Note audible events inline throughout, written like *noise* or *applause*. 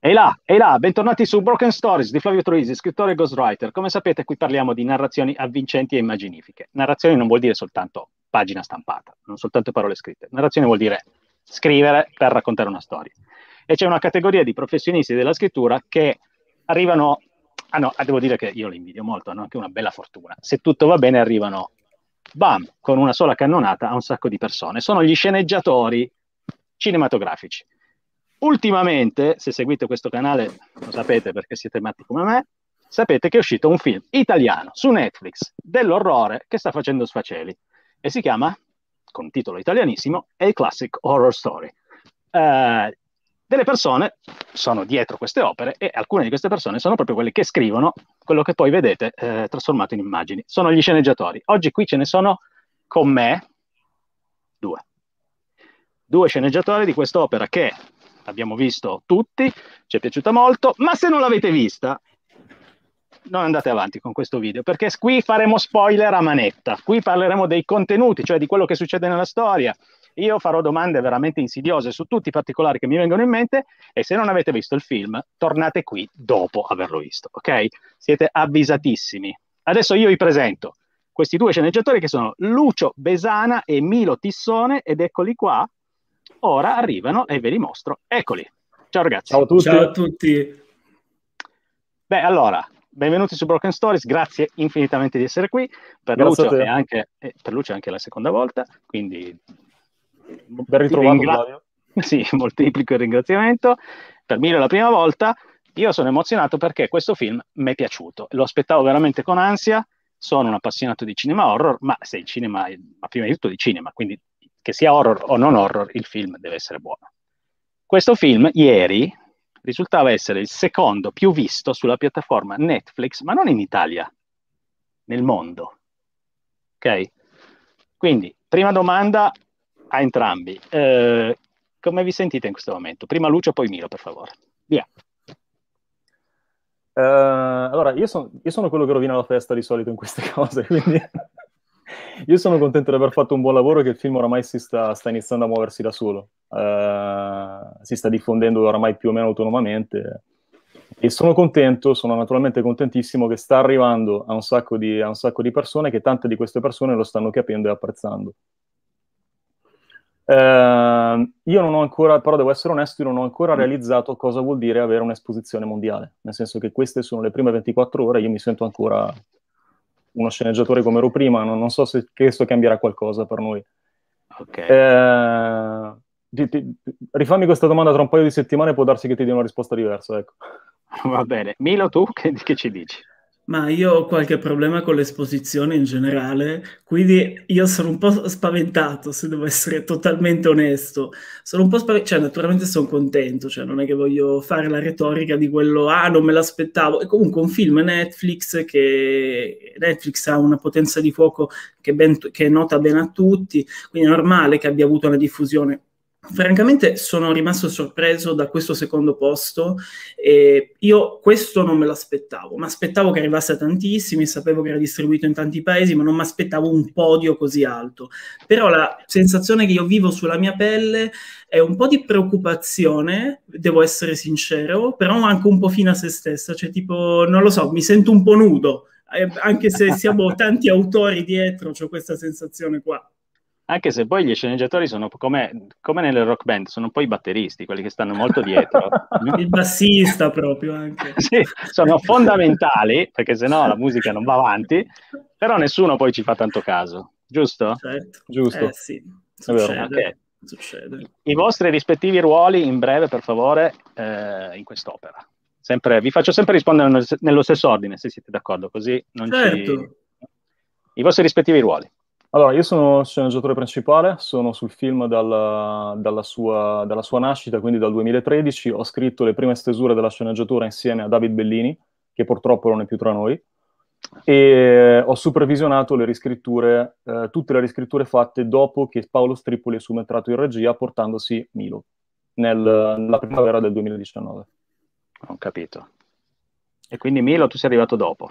Ehi là, ehi là, bentornati su Broken Stories di Flavio Truisi, scrittore e ghostwriter. Come sapete, qui parliamo di narrazioni avvincenti e immaginifiche. Narrazione non vuol dire soltanto pagina stampata, non soltanto parole scritte. Narrazione vuol dire scrivere per raccontare una storia. E c'è una categoria di professionisti della scrittura che arrivano. Ah no, ah, devo dire che io li invidio molto, hanno anche una bella fortuna. Se tutto va bene, arrivano bam, con una sola cannonata a un sacco di persone. Sono gli sceneggiatori cinematografici Ultimamente, se seguite questo canale, lo sapete perché siete matti come me, sapete che è uscito un film italiano su Netflix dell'orrore che sta facendo sfaceli e si chiama, con titolo italianissimo, A Classic Horror Story. Eh, delle persone sono dietro queste opere e alcune di queste persone sono proprio quelle che scrivono quello che poi vedete eh, trasformato in immagini. Sono gli sceneggiatori. Oggi qui ce ne sono con me due. Due sceneggiatori di quest'opera che abbiamo visto tutti, ci è piaciuta molto, ma se non l'avete vista, non andate avanti con questo video, perché qui faremo spoiler a manetta, qui parleremo dei contenuti, cioè di quello che succede nella storia. Io farò domande veramente insidiose su tutti i particolari che mi vengono in mente e se non avete visto il film, tornate qui dopo averlo visto, ok? Siete avvisatissimi. Adesso io vi presento questi due sceneggiatori che sono Lucio Besana e Milo Tissone ed eccoli qua ora arrivano e ve li mostro. Eccoli. Ciao ragazzi. Ciao a tutti. Ciao a tutti. Beh, allora, benvenuti su Broken Stories, grazie infinitamente di essere qui. Per, eh, Lucio è, anche, per Lucio anche la seconda volta, quindi... Ben ritrovato, ringra- *laughs* Sì, moltiplico il ringraziamento. Per me è la prima volta. Io sono emozionato perché questo film mi è piaciuto. Lo aspettavo veramente con ansia sono un appassionato di cinema horror, ma se il cinema, ma prima di tutto di cinema, quindi che sia horror o non horror, il film deve essere buono. Questo film ieri risultava essere il secondo più visto sulla piattaforma Netflix, ma non in Italia, nel mondo. Ok? Quindi, prima domanda a entrambi. Eh, come vi sentite in questo momento? Prima Lucio, poi Miro, per favore. Via. Uh, allora, io, son, io, sono quello che rovina la festa di solito in queste *laughs* cose, quindi io sono contento di aver fatto un buon lavoro che il film oramai si sta, sta iniziando a muoversi da solo, uh, si sta diffondendo oramai più o meno autonomamente e sono contento, sono naturalmente contentissimo che sta arrivando a un sacco di, un sacco di persone, che tante di queste persone lo stanno capendo e apprezzando. Uh, io non ho ancora, però devo essere onesto, io non ho ancora mm. realizzato cosa vuol dire avere un'esposizione mondiale, nel senso che queste sono le prime 24 ore, e io mi sento ancora uno sceneggiatore come ero prima, non, non so se questo cambierà qualcosa per noi. Okay. Eh, ti, ti, rifammi questa domanda tra un paio di settimane, può darsi che ti dia una risposta diversa. Ecco. *laughs* Va bene. Milo, tu che, che ci dici? Ma io ho qualche problema con l'esposizione in generale, quindi io sono un po' spaventato, se devo essere totalmente onesto. Sono un po' spaventato, cioè naturalmente sono contento, cioè non è che voglio fare la retorica di quello, ah non me l'aspettavo. È comunque un film Netflix che Netflix ha una potenza di fuoco che, ben, che è nota bene a tutti, quindi è normale che abbia avuto una diffusione Francamente sono rimasto sorpreso da questo secondo posto. Eh, io questo non me l'aspettavo, mi aspettavo che arrivasse a tantissimi, sapevo che era distribuito in tanti paesi, ma non mi aspettavo un podio così alto. Però la sensazione che io vivo sulla mia pelle è un po' di preoccupazione, devo essere sincero, però anche un po' fino a se stessa, cioè tipo, non lo so, mi sento un po' nudo, eh, anche se siamo tanti autori dietro, ho questa sensazione qua anche se poi gli sceneggiatori sono come, come nelle rock band, sono poi i batteristi, quelli che stanno molto dietro. *laughs* Il bassista proprio anche. *laughs* sì, sono fondamentali, perché sennò la musica non va avanti, però nessuno poi ci fa tanto caso, giusto? Certo. Giusto. Eh, sì, succede. Okay. succede. I vostri rispettivi ruoli, in breve, per favore, eh, in quest'opera. Sempre, vi faccio sempre rispondere nello stesso ordine, se siete d'accordo, così non certo. ci... I vostri rispettivi ruoli. Allora, io sono sceneggiatore principale, sono sul film dalla, dalla, sua, dalla, sua, nascita, quindi dal 2013. Ho scritto le prime stesure della sceneggiatura insieme a David Bellini, che purtroppo non è più tra noi, e ho supervisionato le riscritture, eh, tutte le riscritture fatte dopo che Paolo Strippoli è subentrato in regia portandosi Milo, nel, nella primavera del 2019. Ho capito. E quindi Milo tu sei arrivato dopo?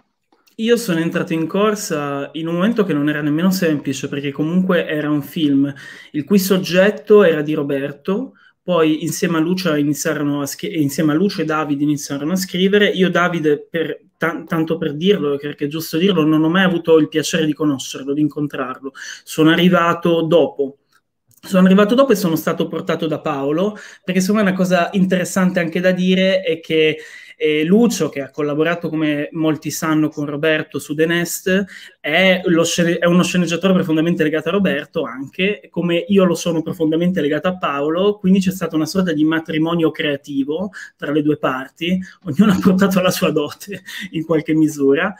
Io sono entrato in corsa in un momento che non era nemmeno semplice, perché comunque era un film il cui soggetto era di Roberto, poi insieme a Lucia, iniziarono a scri- insieme a Lucia e Davide iniziarono a scrivere. Io Davide, per, t- tanto per dirlo, perché è giusto dirlo, non ho mai avuto il piacere di conoscerlo, di incontrarlo. Sono arrivato dopo. Sono arrivato dopo e sono stato portato da Paolo, perché secondo me una cosa interessante anche da dire è che e Lucio, che ha collaborato, come molti sanno, con Roberto su The Nest, è, lo, è uno sceneggiatore profondamente legato a Roberto anche, come io lo sono profondamente legato a Paolo, quindi c'è stata una sorta di matrimonio creativo tra le due parti, ognuno ha portato la sua dote in qualche misura.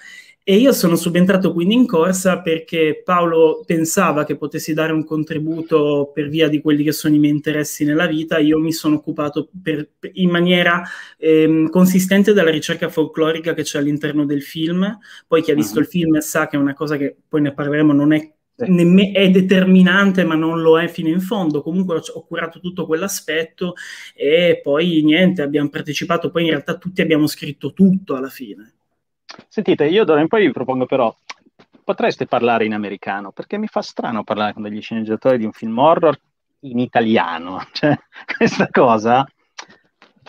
E io sono subentrato quindi in corsa perché Paolo pensava che potessi dare un contributo per via di quelli che sono i miei interessi nella vita. Io mi sono occupato per, in maniera ehm, consistente della ricerca folclorica che c'è all'interno del film. Poi chi ha visto mhm. il film sa che è una cosa che poi ne parleremo, non è è determinante ma non lo è fino in fondo comunque ho curato tutto quell'aspetto e poi niente abbiamo partecipato poi in realtà tutti abbiamo scritto tutto alla fine Sentite, io d'ora in poi vi propongo però, potreste parlare in americano, perché mi fa strano parlare con degli sceneggiatori di un film horror in italiano. *laughs* Cioè, questa cosa...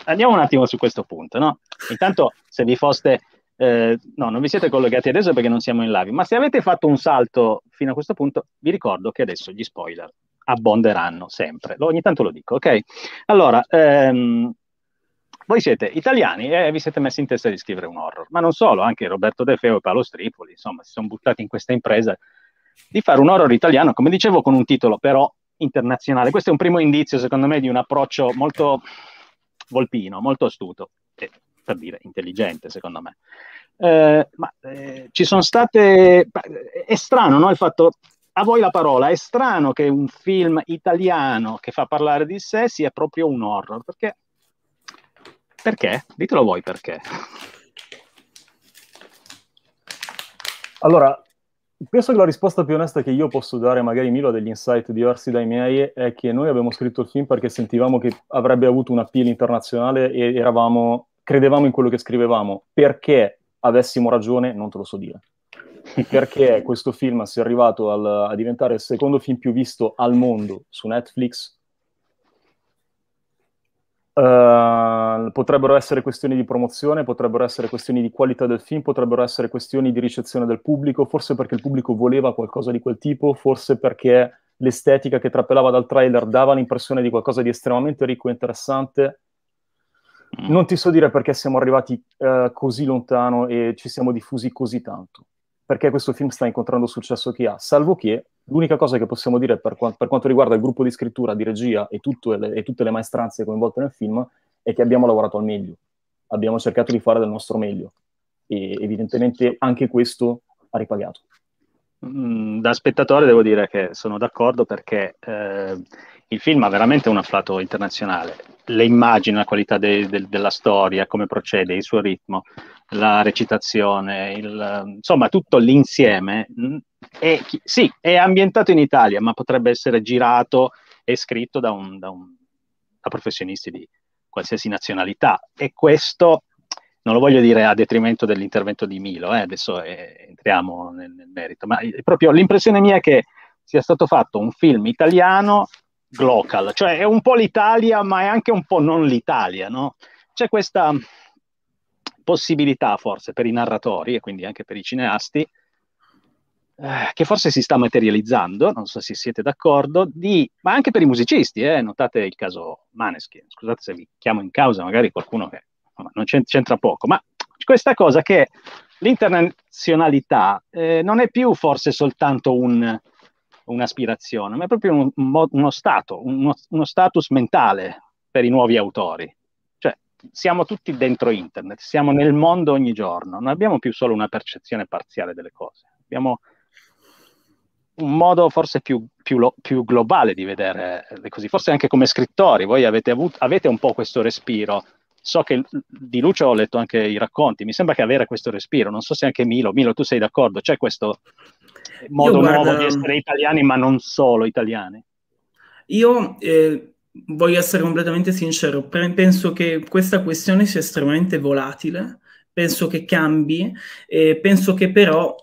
Andiamo un attimo su questo punto, no? Intanto, se vi foste... Eh, no, non vi siete collegati adesso perché non siamo in live, ma se avete fatto un salto fino a questo punto, vi ricordo che adesso gli spoiler abbonderanno sempre. Lo, ogni tanto lo dico, ok? Allora, ehm, voi siete italiani e vi siete messi in testa di scrivere un horror, ma non solo, anche Roberto De Feo e Paolo Stripoli, insomma, si sono buttati in questa impresa di fare un horror italiano, come dicevo, con un titolo però internazionale. Questo è un primo indizio, secondo me, di un approccio molto volpino, molto astuto e, per dire, intelligente, secondo me. Eh, ma eh, ci sono state... È strano, no? Il fatto a voi la parola. È strano che un film italiano che fa parlare di sé sia proprio un horror, perché perché? Ditelo voi perché. Allora, penso che la risposta più onesta che io posso dare, magari Milo ha degli insight diversi dai miei, è che noi abbiamo scritto il film perché sentivamo che avrebbe avuto un appeal internazionale e eravamo, credevamo in quello che scrivevamo. Perché avessimo ragione, non te lo so dire. Perché *laughs* questo film sia arrivato al, a diventare il secondo film più visto al mondo su Netflix Uh, potrebbero essere questioni di promozione, potrebbero essere questioni di qualità del film, potrebbero essere questioni di ricezione del pubblico, forse perché il pubblico voleva qualcosa di quel tipo, forse perché l'estetica che trapelava dal trailer dava l'impressione di qualcosa di estremamente ricco e interessante. Mm. Non ti so dire perché siamo arrivati uh, così lontano e ci siamo diffusi così tanto, perché questo film sta incontrando il successo che ha, salvo che L'unica cosa che possiamo dire per, qua- per, quanto riguarda il gruppo di scrittura, di regia e, le, e tutte le maestranze coinvolte nel film è che abbiamo lavorato al meglio, abbiamo cercato di fare del nostro meglio e evidentemente anche questo ha ripagato. Mm, da spettatore devo dire che sono d'accordo perché eh, il film ha veramente un afflato internazionale. Le immagini, la qualità de- de- della storia, come procede, il suo ritmo, la recitazione, il, insomma tutto l'insieme mm, è, sì, è ambientato in Italia, ma potrebbe essere girato e scritto da, un, da, un, da professionisti di qualsiasi nazionalità. E questo non lo voglio dire a detrimento dell'intervento di Milo, eh, adesso eh, entriamo nel, nel, merito, ma è eh, proprio l'impressione mia è che sia stato fatto un film italiano local, cioè è un po' l'Italia, ma è anche un po' non l'Italia, no? C'è questa possibilità forse per i narratori e quindi anche per i cineasti eh, che forse si sta materializzando, non so se siete d'accordo, di, ma anche per i musicisti, eh, notate il caso Maneschi, scusate se vi chiamo in causa magari qualcuno che non c'entra poco, ma questa cosa che l'internazionalità eh, non è più forse soltanto un, un'aspirazione, ma è proprio un, uno stato, uno, uno status mentale per i nuovi autori Cioè, siamo tutti dentro internet, siamo nel mondo ogni giorno, non abbiamo più solo una percezione parziale delle cose, abbiamo un modo forse più, più, più, globale di vedere le cose, forse anche come scrittori, voi avete, avuto, avete un po' questo respiro. So che di Lucio ho letto anche i racconti, mi sembra che avere questo respiro, non so se anche Milo, Milo tu sei d'accordo, c'è questo modo guarda, nuovo di essere italiani, ma non solo italiani? Io eh, voglio essere completamente sincero, penso che questa questione sia estremamente volatile, penso che cambi, eh, penso che però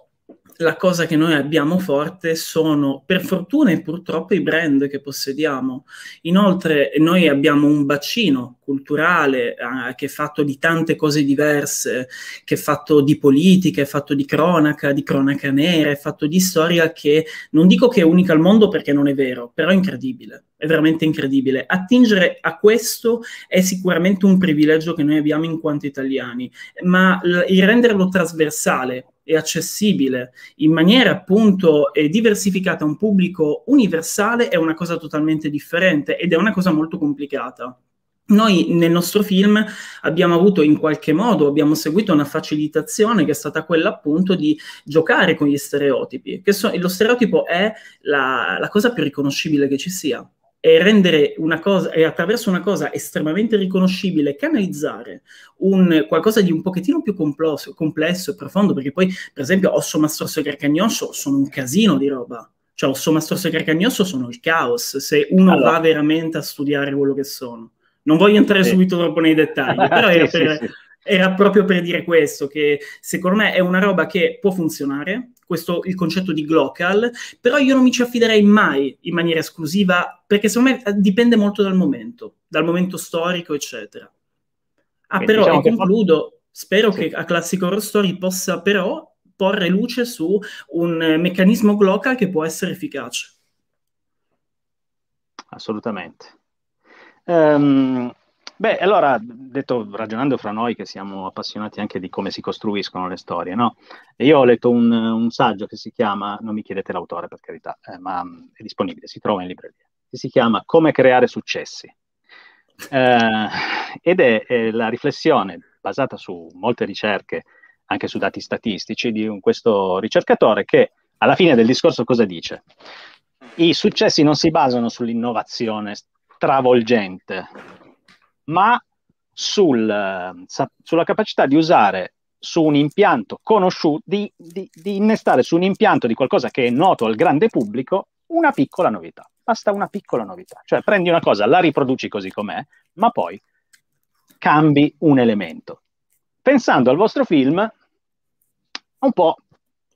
la cosa che noi abbiamo forte sono, per fortuna e purtroppo, i brand che possediamo. Inoltre noi abbiamo un bacino culturale eh, che è fatto di tante cose diverse, che è fatto di politica, è fatto di cronaca, di cronaca nera, è fatto di storia che non dico che è unica al mondo perché non è vero, però è incredibile è veramente incredibile. Attingere a questo è sicuramente un privilegio che noi abbiamo in quanto italiani, ma il renderlo trasversale e accessibile in maniera appunto diversificata a un pubblico universale è una cosa totalmente differente ed è una cosa molto complicata. Noi nel nostro film abbiamo avuto in qualche modo, abbiamo seguito una facilitazione che è stata quella appunto di giocare con gli stereotipi, che so, lo stereotipo è la, la cosa più riconoscibile che ci sia e rendere una cosa, e attraverso una cosa estremamente riconoscibile, canalizzare un, qualcosa di un pochettino più complosso, complesso e profondo, perché poi, per esempio, Osso Mastrosso e Carcagnosso sono un casino di roba. Cioè, Osso Mastrosso e Carcagnosso sono il caos, se uno allora. va veramente a studiare quello che sono. Non voglio entrare sì. subito troppo nei dettagli, *laughs* però era, per, sì, sì, era proprio per dire questo, che secondo me è una roba che può funzionare, questo, il concetto di glocal, però io non mi ci affiderei mai in maniera esclusiva, perché secondo me eh, dipende molto dal momento, dal momento storico, eccetera. Ah, Quindi però, diciamo e concludo, fa... spero sì. che a Classic Horror Story possa però porre luce su un eh, meccanismo glocal che può essere efficace. Assolutamente. Um, Beh, allora, detto, ragionando fra noi che siamo appassionati anche di come si costruiscono le storie, no? Io ho letto un, un saggio che si chiama, non mi chiedete l'autore per carità, eh, ma mm, è disponibile, si trova in libreria, che si chiama Come creare successi. Eh, ed è, è, la riflessione basata su molte ricerche, anche su dati statistici, di un, questo ricercatore che alla fine del discorso cosa dice? I successi non si basano sull'innovazione stravolgente ma sul, sa, sulla capacità di usare su un impianto conosciuto, di, di, di innestare su un impianto di qualcosa che è noto al grande pubblico una piccola novità. Basta una piccola novità. Cioè prendi una cosa, la riproduci così com'è, ma poi cambi un elemento. Pensando al vostro film, un po'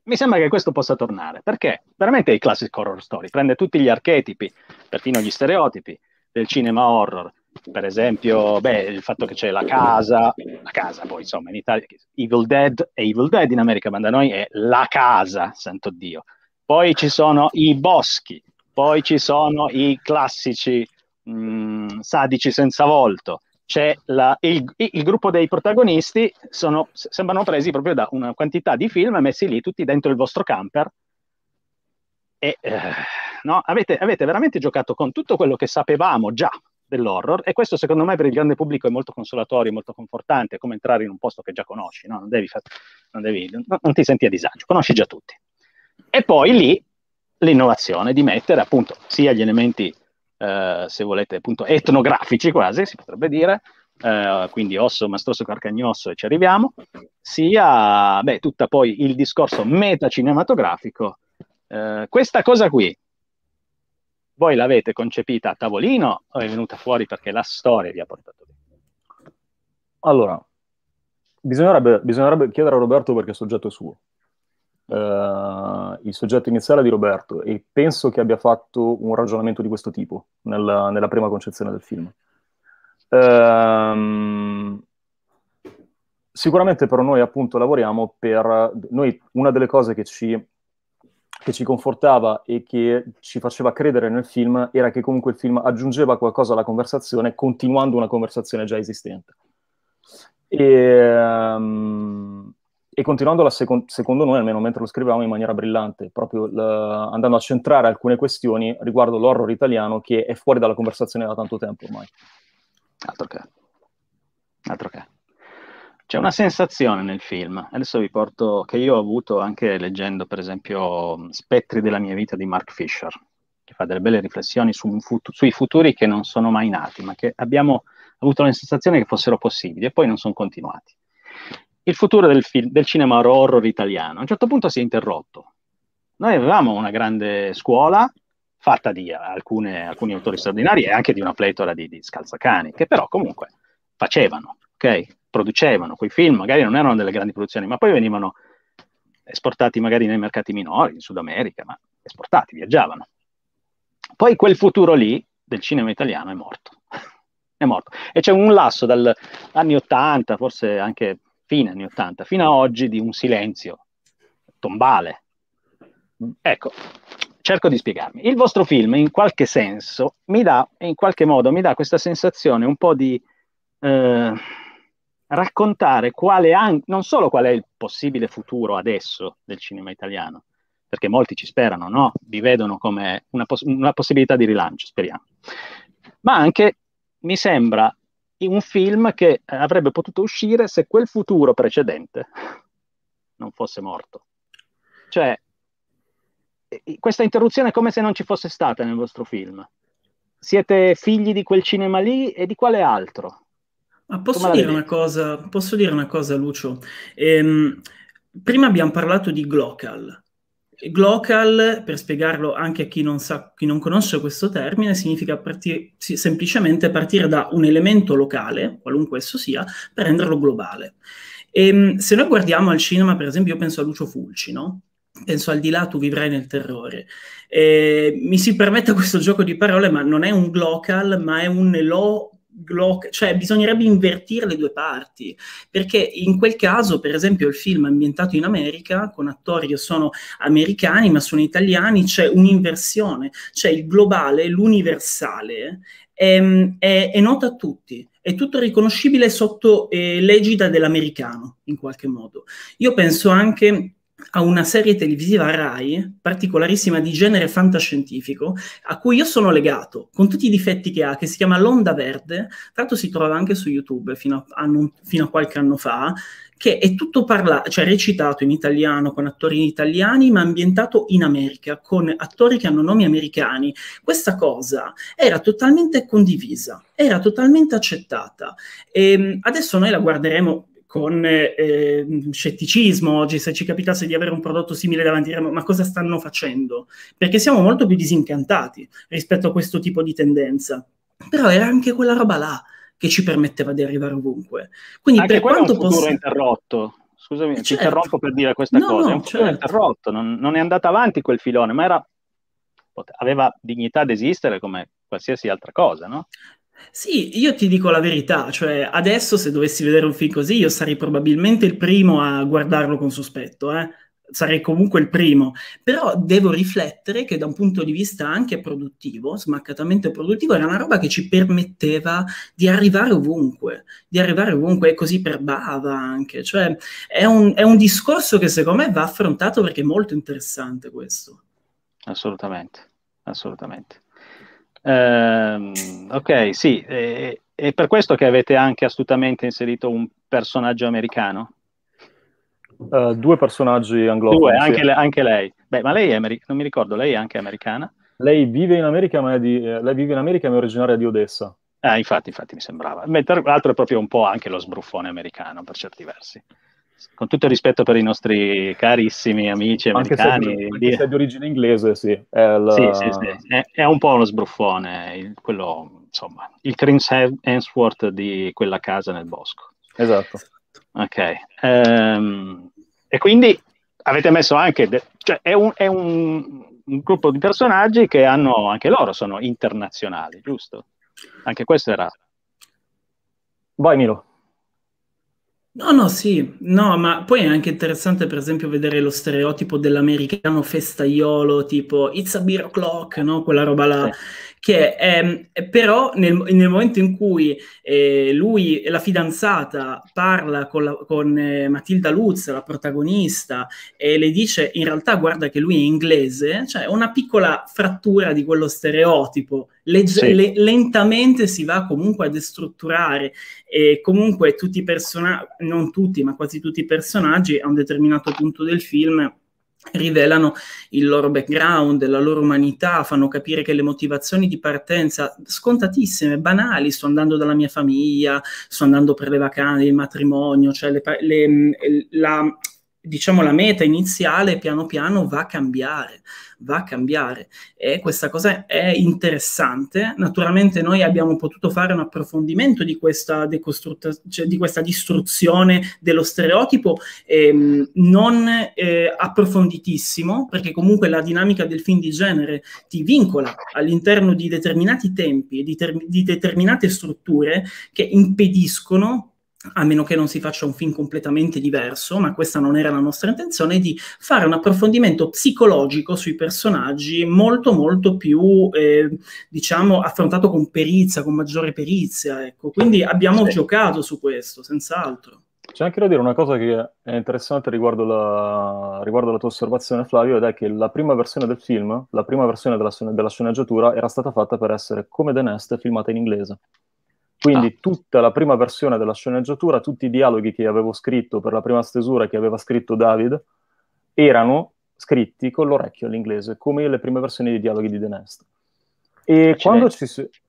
mi sembra che questo possa tornare, perché veramente è il classic horror story, prende tutti gli archetipi, perfino gli stereotipi del cinema horror, per esempio, beh, il fatto che c'è la casa, la casa poi insomma in Italia, Evil Dead e Evil Dead in America, ma da noi è la casa, santo Dio. Poi ci sono i boschi, poi ci sono i classici mh, mm, sadici senza volto, c'è la, il, il, gruppo dei protagonisti, sono, sembrano presi proprio da una quantità di film messi lì tutti dentro il vostro camper. E eh, no, avete, avete veramente giocato con tutto quello che sapevamo già dell'horror e questo secondo me per il grande pubblico è molto consolatorio, molto confortante, è come entrare in un posto che già conosci, no? non, devi fa- non, devi, no, non ti senti a disagio, conosci già tutti. E poi lì l'innovazione di mettere appunto sia gli elementi, eh, se volete, appunto etnografici quasi, si potrebbe dire, eh, quindi osso, mastrosso, carcagnosso e ci arriviamo, sia beh, tutta poi il discorso metacinematografico. Eh, questa cosa qui, voi l'avete concepita a tavolino o è venuta fuori perché la storia vi ha portato lì? Allora, bisognerebbe, bisognerebbe, chiedere a Roberto perché il soggetto è suo. Uh, il soggetto iniziale è di Roberto e penso che abbia fatto un ragionamento di questo tipo nella, nella prima concezione del film. Uh, sicuramente però noi appunto lavoriamo per... Noi una delle cose che ci che ci confortava e che ci faceva credere nel film era che comunque il film aggiungeva qualcosa alla conversazione continuando una conversazione già esistente. E, um, e continuandola, seco- secondo noi, almeno mentre lo scrivevamo, in maniera brillante, proprio la, andando a centrare alcune questioni riguardo l'horror italiano che è fuori dalla conversazione da tanto tempo ormai. Altro che. Altro che. C'è una sensazione nel film, adesso vi porto, che io ho avuto anche leggendo per esempio Spettri della mia vita di Mark Fisher, che fa delle belle riflessioni su fut- sui futuri che non sono mai nati, ma che abbiamo avuto la sensazione che fossero possibili e poi non sono continuati. Il futuro del, film, del cinema horror italiano a un certo punto si è interrotto. Noi avevamo una grande scuola fatta di alcune, alcuni autori straordinari e anche di una pletora di, di scalzacani, che però comunque facevano, ok? producevano quei film, magari non erano delle grandi produzioni, ma poi venivano esportati magari nei mercati minori, in Sud America, ma esportati, viaggiavano. Poi quel futuro lì del cinema italiano è morto. *laughs* è morto. E c'è un lasso dagli anni 80, forse anche fine anni 80, fino a oggi di un silenzio tombale. Ecco, cerco di spiegarmi. Il vostro film in qualche senso mi dà, in qualche modo, mi dà questa sensazione un po' di... Eh, raccontare quale an- non solo qual è il possibile futuro adesso del cinema italiano, perché molti ci sperano, no? Vi vedono come una, poss- una possibilità di rilancio, speriamo. Ma anche, mi sembra, un film che avrebbe potuto uscire se quel futuro precedente non fosse morto. Cioè, questa interruzione è come se non ci fosse stata nel vostro film. Siete figli di quel cinema lì e di quale altro? Ma posso dire, una cosa, posso dire una cosa, Lucio? Ehm, prima abbiamo parlato di Glocal. Glocal, per spiegarlo anche a chi non, sa, chi non conosce questo termine, significa partir, semplicemente partire da un elemento locale, qualunque esso sia, per renderlo globale. E, ehm, se noi guardiamo al cinema, per esempio, io penso a Lucio Fulci, no? Penso al di là tu vivrai nel terrore. E, ehm, mi si permetta questo gioco di parole, ma non è un glocal, ma è un elo Glock, cioè bisognerebbe invertire le due parti, perché in quel caso, per esempio, il film ambientato in America, con attori che sono americani ma sono italiani, c'è un'inversione, cioè il globale, l'universale, ehm, è, è, è nota a tutti, è tutto riconoscibile sotto eh, l'egida dell'americano, in qualche modo. Io penso anche a una serie televisiva Rai, particolarissima di genere fantascientifico, a cui io sono legato, con tutti i difetti che ha, che si chiama L'Onda Verde, tra l'altro si trova anche su YouTube fino a, non, fino a qualche anno fa, che è tutto parlato, cioè recitato in italiano con attori italiani, ma ambientato in America, con attori che hanno nomi americani. Questa cosa era totalmente condivisa, era totalmente accettata. E ehm, adesso noi la guarderemo con eh, scetticismo oggi se ci capitasse di avere un prodotto simile davanti, diremmo ma cosa stanno facendo? Perché siamo molto più disincantati rispetto a questo tipo di tendenza. Però era anche quella roba là che ci permetteva di arrivare ovunque. Quindi anche per quanto un possa... interrotto. Scusami, certo. ti interrompo per dire questa no, cosa. No, è un certo. interrotto, non, non, è andato avanti quel filone, ma era... aveva dignità di esistere come qualsiasi altra cosa, no? Sì, io ti dico la verità, cioè adesso se dovessi vedere un film così io sarei probabilmente il primo a guardarlo con sospetto, eh? sarei comunque il primo, però devo riflettere che da un punto di vista anche produttivo, smaccatamente produttivo, era una roba che ci permetteva di arrivare ovunque, di arrivare ovunque e così per Bava anche, cioè è un, è un discorso che secondo me va affrontato perché è molto interessante questo. Assolutamente, assolutamente. Eh, ok, sì, è, e per questo che avete anche astutamente inserito un personaggio americano? Uh, due personaggi anglofoni. Due, anche, sì. le, anche, lei. Beh, ma lei è ameri- non mi ricordo, lei è anche americana? Lei vive in America, ma è, di, eh, in America, ma è originaria di Odessa. Ah, infatti, infatti mi sembrava. Tra l'altro è proprio un po' anche lo sbruffone americano per certi versi con tutto il rispetto per i nostri carissimi amici americani. Anche se, anche se è di origine inglese, sì. È, il... sì, sì, sì. È, è, un po' uno sbruffone, il, quello, insomma, il Chris Hemsworth di quella casa nel bosco. Esatto. Ok. Um, e quindi avete messo anche... De- cioè è un, è un, un gruppo di personaggi che hanno, anche loro sono internazionali, giusto? Anche questo era... Vai Milo. No, no, sì, no, ma poi è anche interessante per esempio vedere lo stereotipo dell'americano festaiolo, tipo It's a beer o'clock, no? Quella roba là, sì. che è, è ehm, però nel, nel, momento in cui eh, lui, la fidanzata, parla con, la, con eh, Matilda Lutz, la protagonista, e le dice in realtà guarda che lui è inglese, cioè una piccola frattura di quello stereotipo Legge- sì. le- lentamente si va comunque a destrutturare e comunque tutti i personaggi, non tutti, ma quasi tutti i personaggi a un determinato punto del film rivelano il loro background, la loro umanità, fanno capire che le motivazioni di partenza scontatissime, banali, sto andando dalla mia famiglia, sto andando per le vacanze, il matrimonio, cioè le, le, la, diciamo la meta iniziale piano piano va a cambiare, va a cambiare e questa cosa è interessante. Naturalmente noi abbiamo potuto fare un approfondimento di questa, cioè di questa distruzione dello stereotipo ehm, non eh, approfonditissimo perché comunque la dinamica del film di genere ti vincola all'interno di determinati tempi e di, di determinate strutture che impediscono a meno che non si faccia un film completamente diverso, ma questa non era la nostra intenzione, di fare un approfondimento psicologico sui personaggi molto molto più, eh, diciamo, affrontato con perizia, con maggiore perizia, ecco. Quindi abbiamo sì. giocato su questo, senz'altro. C'è anche da dire una cosa che è interessante riguardo, la, riguardo alla tua osservazione, Flavio, ed è che la prima versione del film, la prima versione della, della sceneggiatura, era stata fatta per essere, come The Nest, filmata in inglese. Quindi ah. tutta la prima versione della sceneggiatura, tutti i dialoghi che avevo scritto per la prima stesura che aveva scritto David, erano scritti con l'orecchio all'inglese, come le prime versioni dei dialoghi di The Nest. E quando, ci,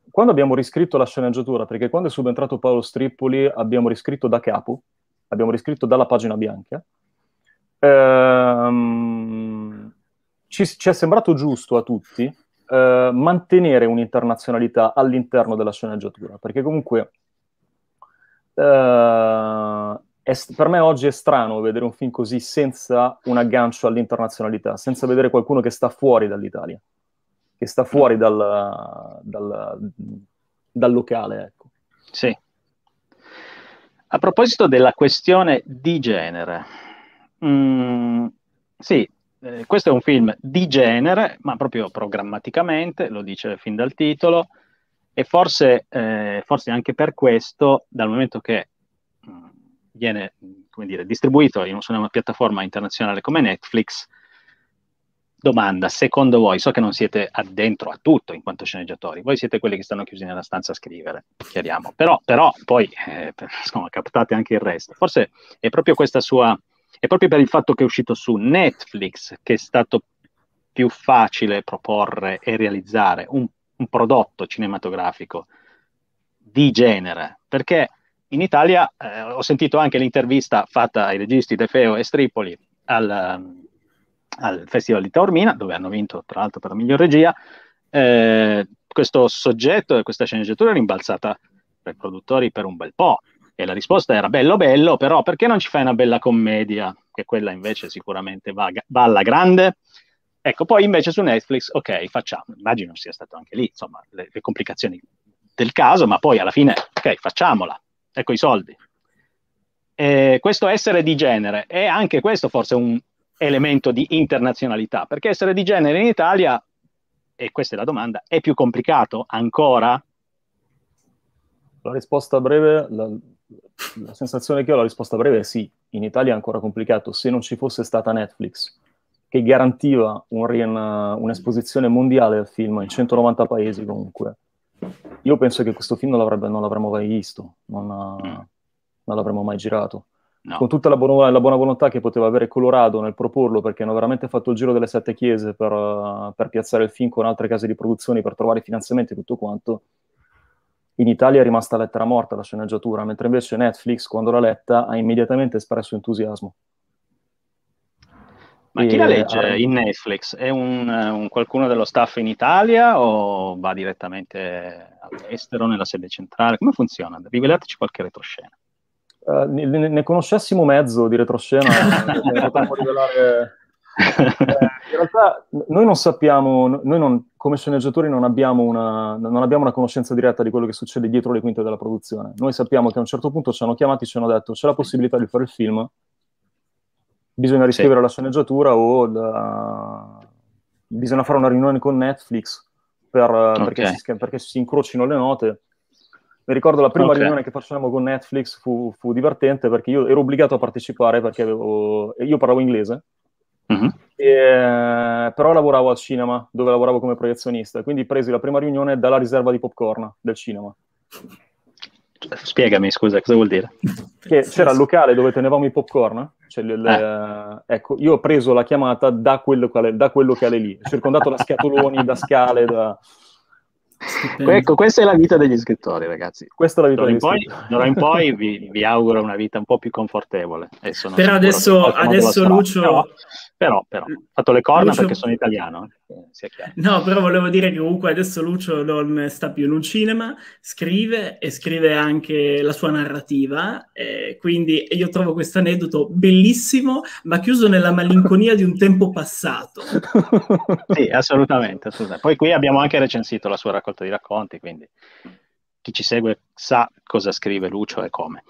quando, abbiamo riscritto la sceneggiatura, perché quando è subentrato Paolo Strippoli abbiamo riscritto da capo, abbiamo riscritto dalla pagina bianca, ehm, ci, ci è sembrato giusto a tutti eh, mantenere un'internazionalità all'interno della sceneggiatura, perché comunque eh, è, per me oggi è strano vedere un film così senza un aggancio all'internazionalità, senza vedere qualcuno che sta fuori dall'Italia, che sta fuori dal, dal, dal locale. Ecco. Sì. A proposito della questione di genere, mm, sì, eh, questo è un film di genere, ma proprio programmaticamente, lo dice fin dal titolo, e forse, eh, forse anche per questo, dal momento che mh, mm, viene dire, distribuito in, su una piattaforma internazionale come Netflix, domanda, secondo voi, so che non siete addentro a tutto in quanto sceneggiatori, voi siete quelli che stanno chiusi nella stanza a scrivere, chiariamo, però, però poi eh, per, *laughs* insomma, captate anche il resto, forse è proprio questa sua è proprio per il fatto che è uscito su Netflix, che è stato più facile proporre e realizzare un, un prodotto cinematografico di genere, perché in Italia eh, ho sentito anche l'intervista fatta ai registi Tefeo e Stripoli al, ehm, al Festival di Taormina, dove hanno vinto tra l'altro per la miglior regia, eh, questo soggetto e questa sceneggiatura è rimbalzata dai produttori per un bel po', e la risposta era bello bello, però perché non ci fai una bella commedia? Che quella invece sicuramente va, va alla grande. Ecco, poi invece su Netflix, ok, facciamo, immagino sia stato anche lì, insomma, le, le complicazioni del caso, ma poi alla fine, ok, facciamola, ecco i soldi. Eh, questo essere di genere è anche questo forse un elemento di internazionalità, perché essere di genere in Italia, e questa è la domanda, è più complicato ancora? La risposta breve, la, la sensazione che ho, la risposta breve è sì, in Italia è ancora complicato, se non ci fosse stata Netflix che garantiva un un'esposizione mondiale al film in 190 paesi comunque, io penso che questo film non, non l'avremmo mai visto, non, non l'avremmo mai girato. No. Con tutta la, buona, la buona volontà che poteva avere Colorado nel proporlo, perché hanno veramente fatto il giro delle sette chiese per, per piazzare il film con altre case di produzione, per trovare finanziamenti e tutto quanto, in Italia è rimasta lettera morta la sceneggiatura, mentre invece Netflix, quando l'ha letta, ha immediatamente espresso entusiasmo. Ma e chi la legge ha... Ah, in Netflix? È un, un, qualcuno dello staff in Italia o va direttamente all'estero, nella sede centrale? Come funziona? Rivelateci qualche retroscena. Uh, ne, ne, conoscessimo mezzo di retroscena, *laughs* eh, potremmo rivelare eh, in realtà noi non sappiamo, noi non, come sceneggiatori non abbiamo, una, non abbiamo, una, conoscenza diretta di quello che succede dietro le quinte della produzione. Noi sappiamo che a un certo punto ci hanno chiamati e ci hanno detto c'è la possibilità di fare il film, bisogna riscrivere sì. la sceneggiatura o la... bisogna fare una riunione con Netflix per, okay. perché, si, perché, si, incrocino le note. Mi ricordo la prima okay. riunione che facevamo con Netflix fu, fu divertente perché io ero obbligato a partecipare perché avevo, io parlavo inglese Mm-hmm. E, eh, però lavoravo al cinema, dove lavoravo come proiezionista, quindi presi la prima riunione dalla riserva di popcorn del cinema. Spiegami, scusa, cosa vuol dire? Che c'era il locale dove tenevamo i popcorn. Cioè le, le, ah. Ecco, io ho preso la chiamata da quello, da quel locale lì, circondato da *laughs* scatoloni, da scale, da... Stupendo. Ecco, questa è la vita degli scrittori, ragazzi. Questa è la vita d'ora degli poi, scrittori. D'ora in poi *laughs* vi, vi, auguro una vita un po' più confortevole. Eh, adesso per adesso, adesso Lucio... Però, però, però, ho fatto le corna Lucio... perché sono italiano. Eh. Eh, sia chiaro. No, però volevo dire che comunque adesso Lucio non sta più in un cinema, scrive e scrive anche la sua narrativa, eh, quindi io trovo questo aneddoto bellissimo, ma chiuso nella malinconia di un tempo passato. *laughs* sì, assolutamente, assolutamente. Poi qui abbiamo anche recensito la sua raccolta di racconti, quindi chi ci segue sa cosa scrive Lucio e come.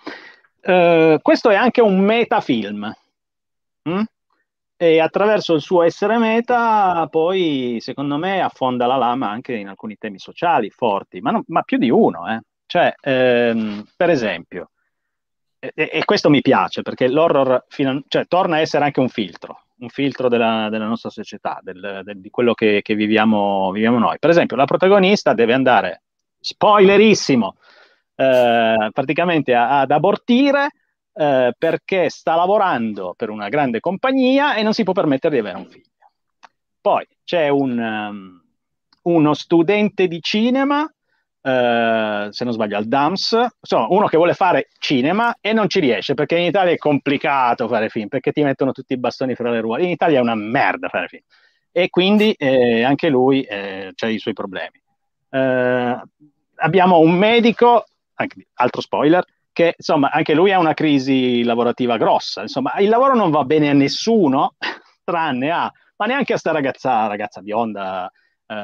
Uh, questo è anche un metafilm. Mm? e attraverso il suo essere meta poi secondo me affonda la lama anche in alcuni temi sociali forti, ma, non, ma più di uno. Eh. Cioè, ehm, per esempio, e, e, questo mi piace perché l'horror a, cioè, torna a essere anche un filtro, un filtro della, della nostra società, del, del, di quello che, che viviamo, viviamo, noi. Per esempio, la protagonista deve andare, spoilerissimo, eh, praticamente a, ad abortire eh, perché sta lavorando per una grande compagnia e non si può permettere di avere un figlio. Poi c'è un, um, uno studente di cinema, eh, se non sbaglio al DAMS, insomma uno che vuole fare cinema e non ci riesce perché in Italia è complicato fare film, perché ti mettono tutti i bastoni fra le ruote, in Italia è una merda fare film e quindi eh, anche lui eh, ha i suoi problemi. Eh, abbiamo un medico, altro spoiler, che insomma anche lui ha una crisi lavorativa grossa, insomma il lavoro non va bene a nessuno, *laughs* tranne a, ma neanche a sta ragazza, ragazza bionda eh,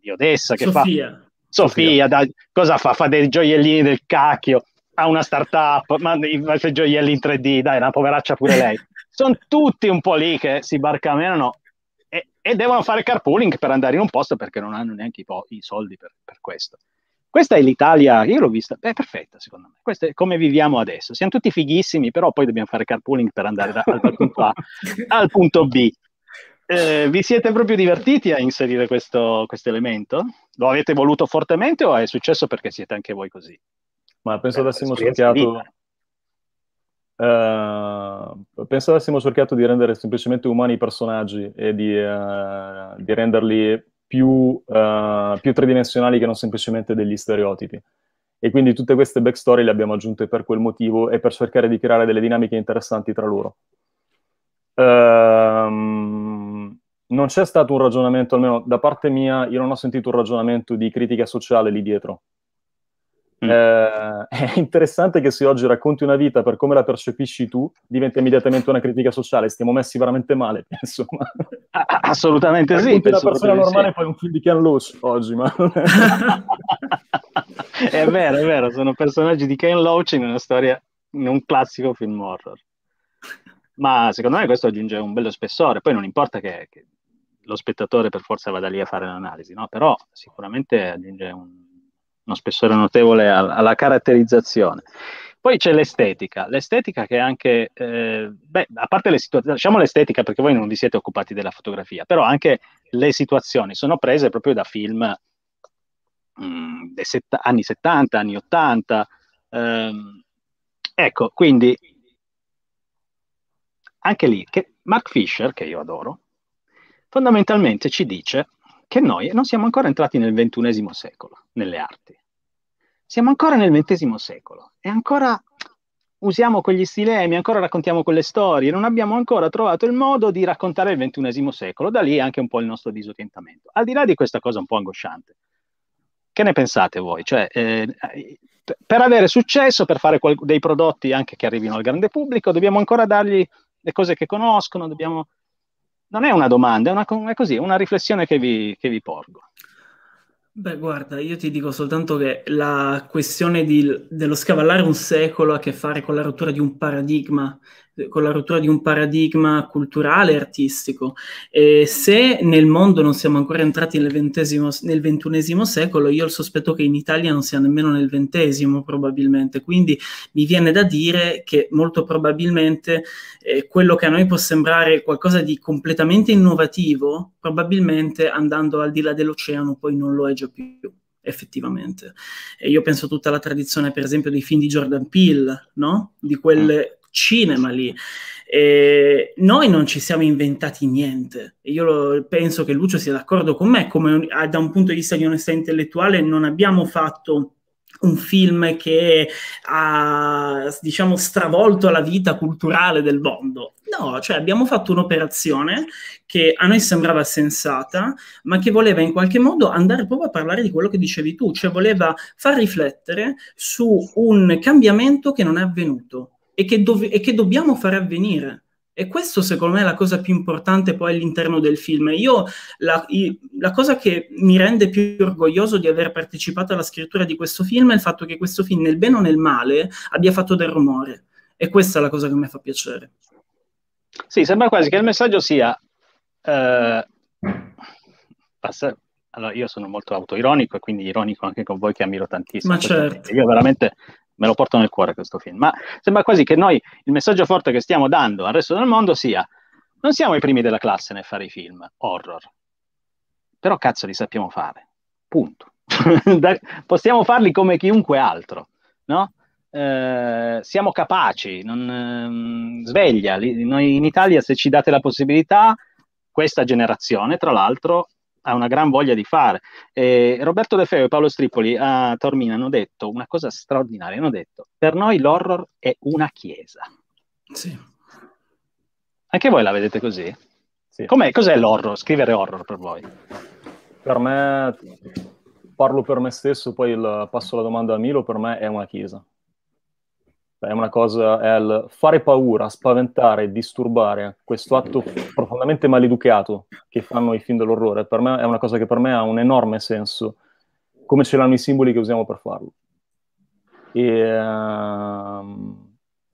di Odessa che Sofia. fa... Sofia, Da, cosa fa? Fa dei gioiellini del cacchio, ha una startup, ma fa i gioielli in 3D, dai, una poveraccia pure lei. *laughs* Sono tutti un po' lì che si barcamenano e, e, devono fare carpooling per andare in un posto perché non hanno neanche i, po- i soldi per, per questo. Questa è l'Italia, io l'ho vista, è perfetta secondo me. Questa è come viviamo adesso. Siamo tutti fighissimi, però poi dobbiamo fare carpooling per andare da, dal punto A *laughs* al punto B. Eh, vi siete proprio divertiti a inserire questo elemento? Lo avete voluto fortemente o è successo perché siete anche voi così? Ma penso eh, avessimo cercato... Uh, eh, penso avessimo cercato di rendere semplicemente umani i personaggi e di, uh, di renderli più, uh, più tridimensionali che non semplicemente degli stereotipi. E quindi tutte queste backstory le abbiamo aggiunte per quel motivo e per cercare di creare delle dinamiche interessanti tra loro. Um, non c'è stato un ragionamento, almeno da parte mia, io non ho sentito un ragionamento di critica sociale lì dietro. Mm. Eh, *laughs* è interessante che se oggi racconti una vita per come la percepisci tu, diventa immediatamente una critica sociale. Stiamo messi veramente male, *laughs* insomma. Assolutamente racconti sì. Una persona normale sì. fai un film di Ken Loach oggi, ma... *laughs* è vero, è vero. Sono personaggi di Ken Loach in una storia, in un classico film horror. Ma secondo me questo aggiunge un bello spessore. Poi non importa che, che lo spettatore per forza vada lì a fare l'analisi, no? però sicuramente aggiunge un, uno spessore notevole alla caratterizzazione. Poi c'è l'estetica, l'estetica che è anche, eh, beh, a parte le situazioni, lasciamo l'estetica perché voi non vi siete occupati della fotografia, però anche le situazioni sono prese proprio da film mh, mm, set- anni 70, anni 80. Ehm, ecco, quindi anche lì che Mark Fisher, che io adoro, fondamentalmente ci dice che noi non siamo ancora entrati nel ventunesimo secolo, nelle arti. Siamo ancora nel ventesimo secolo e ancora usiamo quegli stilemi, ancora raccontiamo quelle storie, non abbiamo ancora trovato il modo di raccontare il ventunesimo secolo, da lì anche un po' il nostro disorientamento. Al di là di questa cosa un po' angosciante, che ne pensate voi? Cioè, eh, per avere successo, per fare qual- dei prodotti anche che arrivino al grande pubblico, dobbiamo ancora dargli le cose che conoscono, dobbiamo non è una domanda, è, una, è così, una riflessione che vi, che vi porgo. Beh, guarda, io ti dico soltanto che la questione di, dello scavallare un secolo ha a che fare con la rottura di un paradigma con la rottura di un paradigma culturale e artistico. E se nel mondo non siamo ancora entrati nel, ventesimo, nel ventunesimo secolo, io ho il sospetto che in Italia non sia nemmeno nel XX probabilmente, quindi mi viene da dire che molto probabilmente eh, quello che a noi può sembrare qualcosa di completamente innovativo, probabilmente andando al di là dell'oceano poi non lo è già più effettivamente. E io penso a tutta la tradizione, per esempio, dei film di Jordan Peele, no? di quelle cinema lì. E noi non ci siamo inventati niente. Io lo, penso che Lucio sia d'accordo con me, come ah, da un punto di vista di onestà intellettuale non abbiamo fatto un film che ha, diciamo, stravolto la vita culturale del mondo. No, cioè abbiamo fatto un'operazione che a noi sembrava sensata, ma che voleva in qualche modo andare proprio a parlare di quello che dicevi tu, cioè voleva far riflettere su un cambiamento che non è avvenuto, e che, dov- e che dobbiamo fare avvenire. E questo secondo me è la cosa più importante poi all'interno del film. Io la, i, la, cosa che mi rende più orgoglioso di aver partecipato alla scrittura di questo film è il fatto che questo film, nel bene o nel male, abbia fatto del rumore. E questa è la cosa che mi fa piacere. Sì, sembra quasi che il messaggio sia... Eh, passa, allora, io sono molto autoironico e quindi ironico anche con voi che ammiro tantissimo. Ma certo. Io veramente me lo porto nel cuore questo film, ma sembra quasi che noi il messaggio forte che stiamo dando al resto del mondo sia non siamo i primi della classe nel fare i film horror, però cazzo li sappiamo fare, punto. *laughs* Possiamo farli come chiunque altro, no? Eh, siamo capaci, non, eh, sveglia, li, noi in Italia se ci date la possibilità, questa generazione tra l'altro ha una gran voglia di fare. Eh, Roberto De Feo e Paolo Stripoli a Tormina hanno detto una cosa straordinaria, hanno detto per noi l'horror è una chiesa. Sì. Anche voi la vedete così? Sì. Com'è, cos'è l'horror? Scrivere horror per voi? Per me, parlo per me stesso, poi il, passo la domanda a Milo, per me è una chiesa. È una cosa, è il fare paura, spaventare, disturbare, questo atto profondamente maleducato che fanno i film dell'orrore, per me è una cosa che per me ha un enorme senso, come ce l'hanno i simboli che usiamo per farlo. E, uh,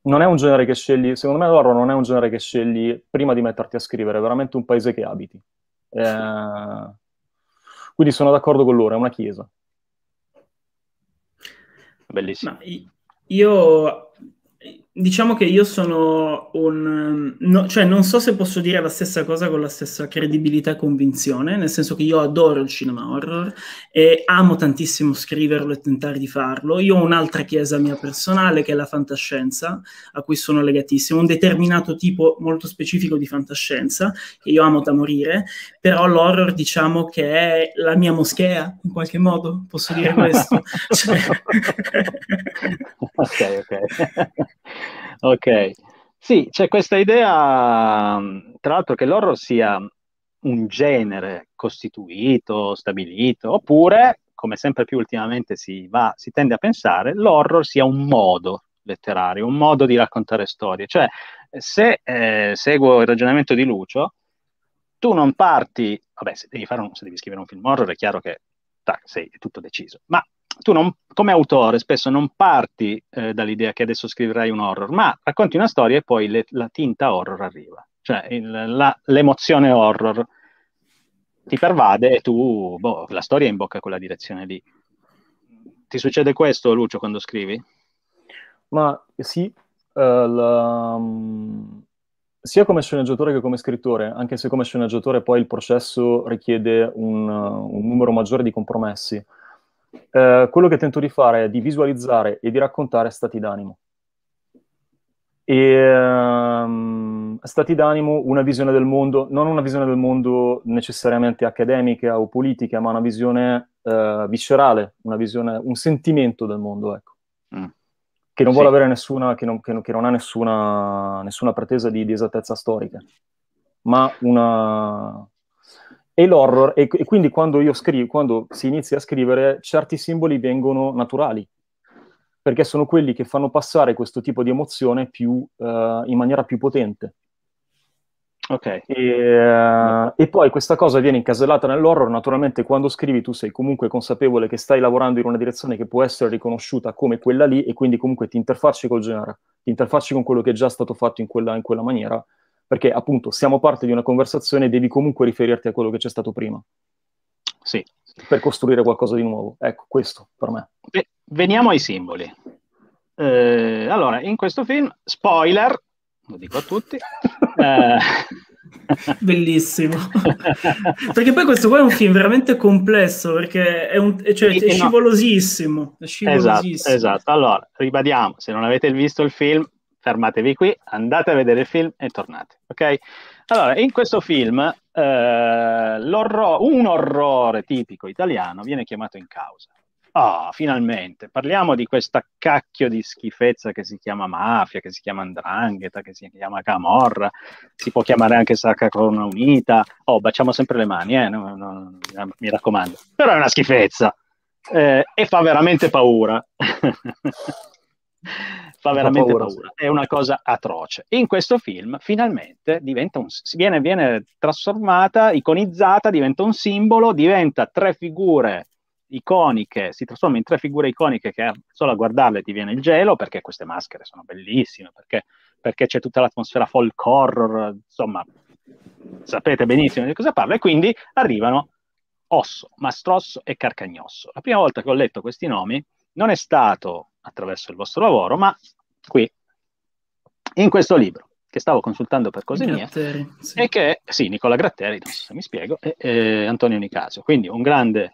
non è un genere che scegli, secondo me l'horror non è un genere che scegli prima di metterti a scrivere, è veramente un paese che abiti. Eh, quindi sono d'accordo con loro, è una chiesa. Bellissimo. Ma io Diciamo che io sono un... Ehm, no, cioè non so se posso dire la stessa cosa con la stessa credibilità e convinzione, nel senso che io adoro il cinema horror e amo tantissimo scriverlo e tentare di farlo. Io ho un'altra chiesa mia personale che è la fantascienza, a cui sono legatissimo, un determinato tipo molto specifico di fantascienza che io amo da morire, però l'horror diciamo che è la mia moschea, in qualche modo, posso dire questo. *laughs* cioè... ok, ok ok. Sì, c'è questa idea, mm, tra l'altro, che l'horror sia un genere costituito, stabilito, oppure, come sempre più ultimamente si, va, si tende a pensare, l'horror sia un modo letterario, un modo di raccontare storie. Cioè, se eh, seguo il ragionamento di Lucio, tu non parti, vabbè, se devi, un, se devi scrivere un film horror è chiaro che tac, sei è tutto deciso, ma tu non, come autore spesso non parti eh, dall'idea che adesso scriverai un horror, ma racconti una storia e poi le, la tinta horror arriva, cioè il, la, l'emozione horror ti pervade e tu, boh, la storia è in bocca a quella direzione lì. Ti succede questo, Lucio, quando scrivi? Ma sì, eh, la, mm, sia come sceneggiatore che come scrittore, anche se come sceneggiatore poi il processo richiede un, un numero maggiore di compromessi eh, quello che tento di fare è di visualizzare e di raccontare stati d'animo. E, um, stati d'animo, una visione del mondo, non una visione del mondo necessariamente accademica o politica, ma una visione uh, viscerale, una visione, un sentimento del mondo, ecco. Mm. Che non sì. vuole avere nessuna, che non, che che non ha nessuna, nessuna pretesa di, di esattezza storica, ma una, e l'horror, e, e quindi quando, scrivo, quando si inizia a scrivere, certi simboli vengono naturali, perché sono quelli che fanno passare questo tipo di emozione più, uh, in maniera più potente. Ok. E, uh, e, poi questa cosa viene incasellata nell'horror, naturalmente quando scrivi tu sei comunque consapevole che stai lavorando in una direzione che può essere riconosciuta come quella lì e quindi comunque ti interfacci col genere, ti interfacci con quello che è già stato fatto in quella, in quella maniera perché appunto siamo parte di una conversazione e devi comunque riferirti a quello che c'è stato prima. Sì. Per costruire qualcosa di nuovo. Ecco, questo per me. Beh, veniamo ai simboli. Eh, allora, in questo film, spoiler, lo dico a tutti. *laughs* eh, *laughs* Bellissimo. *laughs* perché poi questo qua è un film veramente complesso, perché è, un, cioè, è scivolosissimo, è scivolosissimo. Esatto, esatto, Allora, ribadiamo, se non avete visto il film, fermatevi qui, andate a vedere il film e tornate. Ok? Allora, in questo film eh, un orrore tipico italiano viene chiamato in causa. Ah, oh, finalmente, parliamo di questa cacchio di schifezza che si chiama mafia, che si chiama andrangheta, che si chiama camorra, si può chiamare anche sacra corona unita. Oh, baciamo sempre le mani, eh? no, no, no, mi raccomando. Però è una schifezza eh, e fa veramente paura. *laughs* fa veramente paura. paura. È una cosa atroce. In questo film finalmente diventa un, viene, viene trasformata, iconizzata, diventa un simbolo, diventa tre figure iconiche, si trasforma in tre figure iconiche che ah, solo a guardarle ti viene il gelo perché queste maschere sono bellissime, perché, perché c'è tutta l'atmosfera folk horror, insomma, sapete benissimo di cosa parla e quindi arrivano Osso, Mastrosso e Carcagnosso. La prima volta che ho letto questi nomi non è stato attraverso il vostro lavoro, ma qui, in questo libro che stavo consultando per cose mie, sì. e che, sì, Nicola Gratteri, non so se mi spiego, e, e Antonio Nicasio, quindi un grande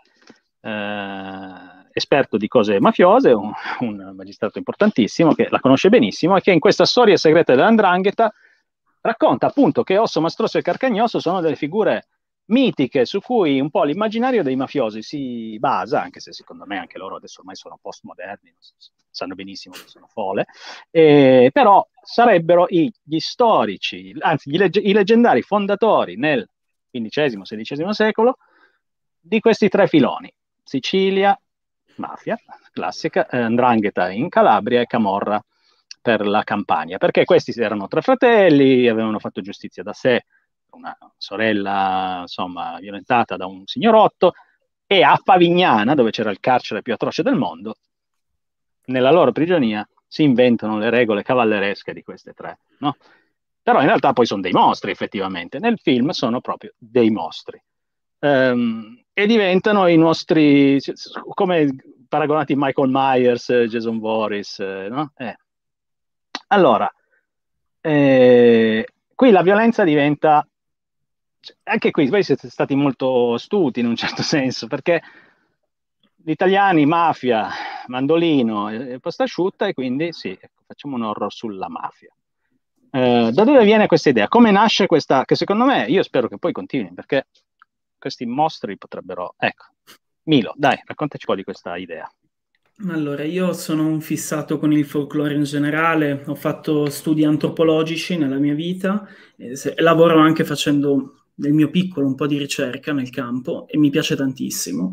eh, esperto di cose mafiose, un, un, magistrato importantissimo che la conosce benissimo e che in questa storia segreta dell'Andrangheta racconta appunto che Osso Mastrosso e Carcagnoso sono delle figure mitiche su cui un po' l'immaginario dei mafiosi si basa, anche se secondo me anche loro adesso ormai sono postmoderni, sanno benissimo che sono fole, eh, però sarebbero i, gli storici, anzi legge, i leggendari fondatori nel XV-XVI secolo di questi tre filoni, Sicilia, mafia, classica, eh, in Calabria e Camorra per la Campania, perché questi erano tre fratelli, avevano fatto giustizia da sé, una sorella insomma, violentata da un signorotto, e a Favignana dove c'era il carcere più atroce del mondo, nella loro prigionia si inventano le regole cavalleresche di queste tre. No? Però in realtà poi sono dei mostri, effettivamente. Nel film sono proprio dei mostri. Um, e diventano i nostri, come paragonati Michael Myers, Jason Boris. Eh, no? Eh. Allora, eh, qui la violenza diventa cioè, anche qui voi siete stati molto astuti in un certo *laughs* senso, perché gli italiani, mafia, mandolino e eh, posta asciutta, e quindi sì, ecco, facciamo un horror sulla mafia. Eh, da dove viene questa idea? Come nasce questa, che secondo me, io spero che poi continui, perché questi mostri potrebbero... Ecco, Milo, dai, raccontaci un po' di questa idea. Allora, io sono un fissato con il folklore in generale, ho fatto studi antropologici nella mia vita, e se, lavoro anche facendo nel mio piccolo un po' di ricerca nel campo e mi piace tantissimo.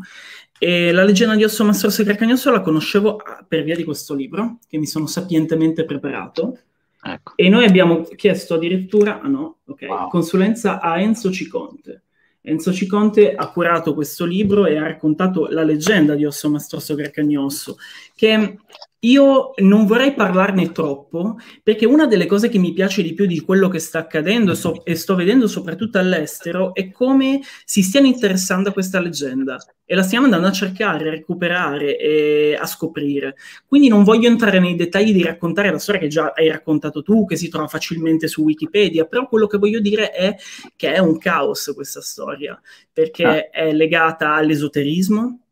E la leggenda di Osso Mastro Sacra Cagnosso la conoscevo ah, per via di questo libro che mi sono sapientemente preparato. Ecco. E noi abbiamo chiesto addirittura, ah no, ok, wow. consulenza a Enzo Ciconte. Enzo Ciconte ha curato questo libro e ha raccontato la leggenda di Osso Mastrosso Carcagnosso, che io non vorrei parlarne troppo perché una delle cose che mi piace di più di quello che sta accadendo so, e sto vedendo soprattutto all'estero è come si stiano interessando a questa leggenda e la stiamo andando a cercare, a recuperare e a scoprire. Quindi non voglio entrare nei dettagli di raccontare la storia che già hai raccontato tu, che si trova facilmente su Wikipedia, però quello che voglio dire è che è un caos questa storia perché ah. è legata all'esoterismo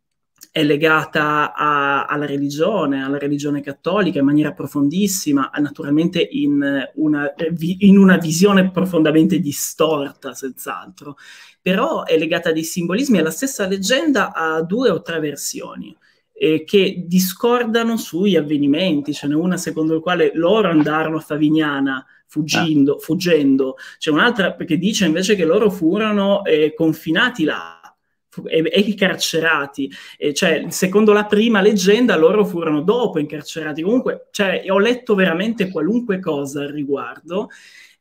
è legata a, alla religione, alla religione cattolica in maniera profondissima, naturalmente in una, in una visione profondamente distorta, senz'altro, però è legata a dei simbolismi e la stessa leggenda ha due o tre versioni. Eh, che discordano sui avvenimenti, ce n'è una secondo la quale loro andarono a Favignana fuggendo, ah. fuggendo. c'è un'altra che dice invece che loro furono eh, confinati là e, i carcerati. E cioè, secondo la prima leggenda, loro furono dopo incarcerati. Comunque, cioè, ho letto veramente qualunque cosa al riguardo.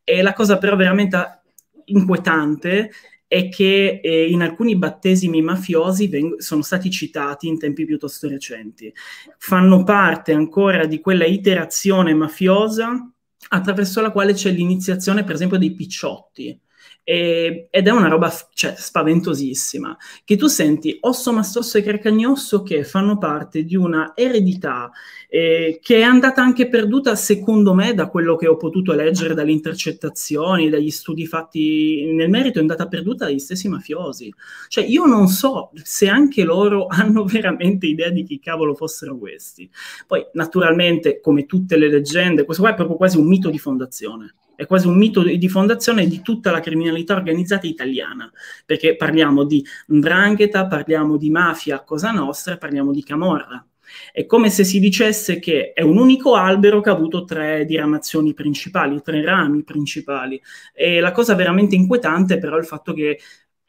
E la cosa però veramente inquietante è che eh, in alcuni battesimi mafiosi veng- sono stati citati in tempi piuttosto recenti. Fanno parte ancora di quella iterazione mafiosa attraverso la quale c'è l'iniziazione, per esempio, dei picciotti e, ed è una roba cioè, spaventosissima, che tu senti osso mastrosso e carcagnosso che fanno parte di una eredità eh, che è andata anche perduta, secondo me, da quello che ho potuto leggere dalle intercettazioni, dagli studi fatti nel merito, è andata perduta dagli stessi mafiosi. Cioè, io non so se anche loro *laughs* hanno veramente idea di chi cavolo fossero questi. Poi, naturalmente, come tutte le leggende, questo qua è proprio quasi un mito di fondazione è quasi un mito di fondazione di tutta la criminalità organizzata italiana, perché parliamo di 'ndrangheta, parliamo di mafia, cosa nostra, parliamo di camorra. È come se si dicesse che è un unico albero che ha avuto tre diramazioni principali, tre rami principali. E la cosa veramente inquietante però è il fatto che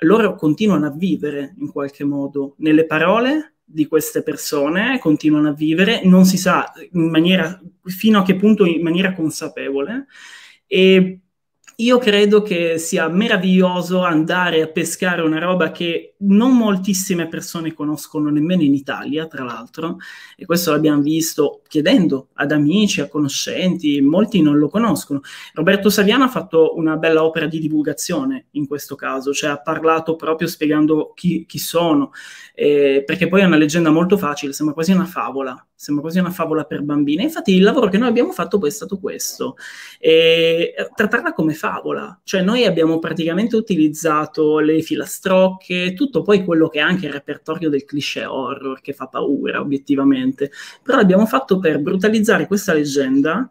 loro continuano a vivere in qualche modo nelle parole di queste persone, continuano a vivere, non si sa in maniera, fino a che punto in maniera consapevole, e io credo che sia meraviglioso andare a pescare una roba che non moltissime persone conoscono nemmeno in Italia, tra l'altro, e questo l'abbiamo visto chiedendo ad amici, a conoscenti, molti non lo conoscono. Roberto Saviano ha fatto una bella opera di divulgazione in questo caso, cioè ha parlato proprio spiegando chi, chi sono, eh, perché poi è una leggenda molto facile, sembra quasi una favola, sembra quasi una favola per bambini. Infatti il lavoro che noi abbiamo fatto poi è stato questo, eh, trattarla come favola, cioè noi abbiamo praticamente utilizzato le filastrocche, tutto soprattutto poi quello che è anche il repertorio del cliché horror che fa paura obiettivamente, però l'abbiamo fatto per brutalizzare questa leggenda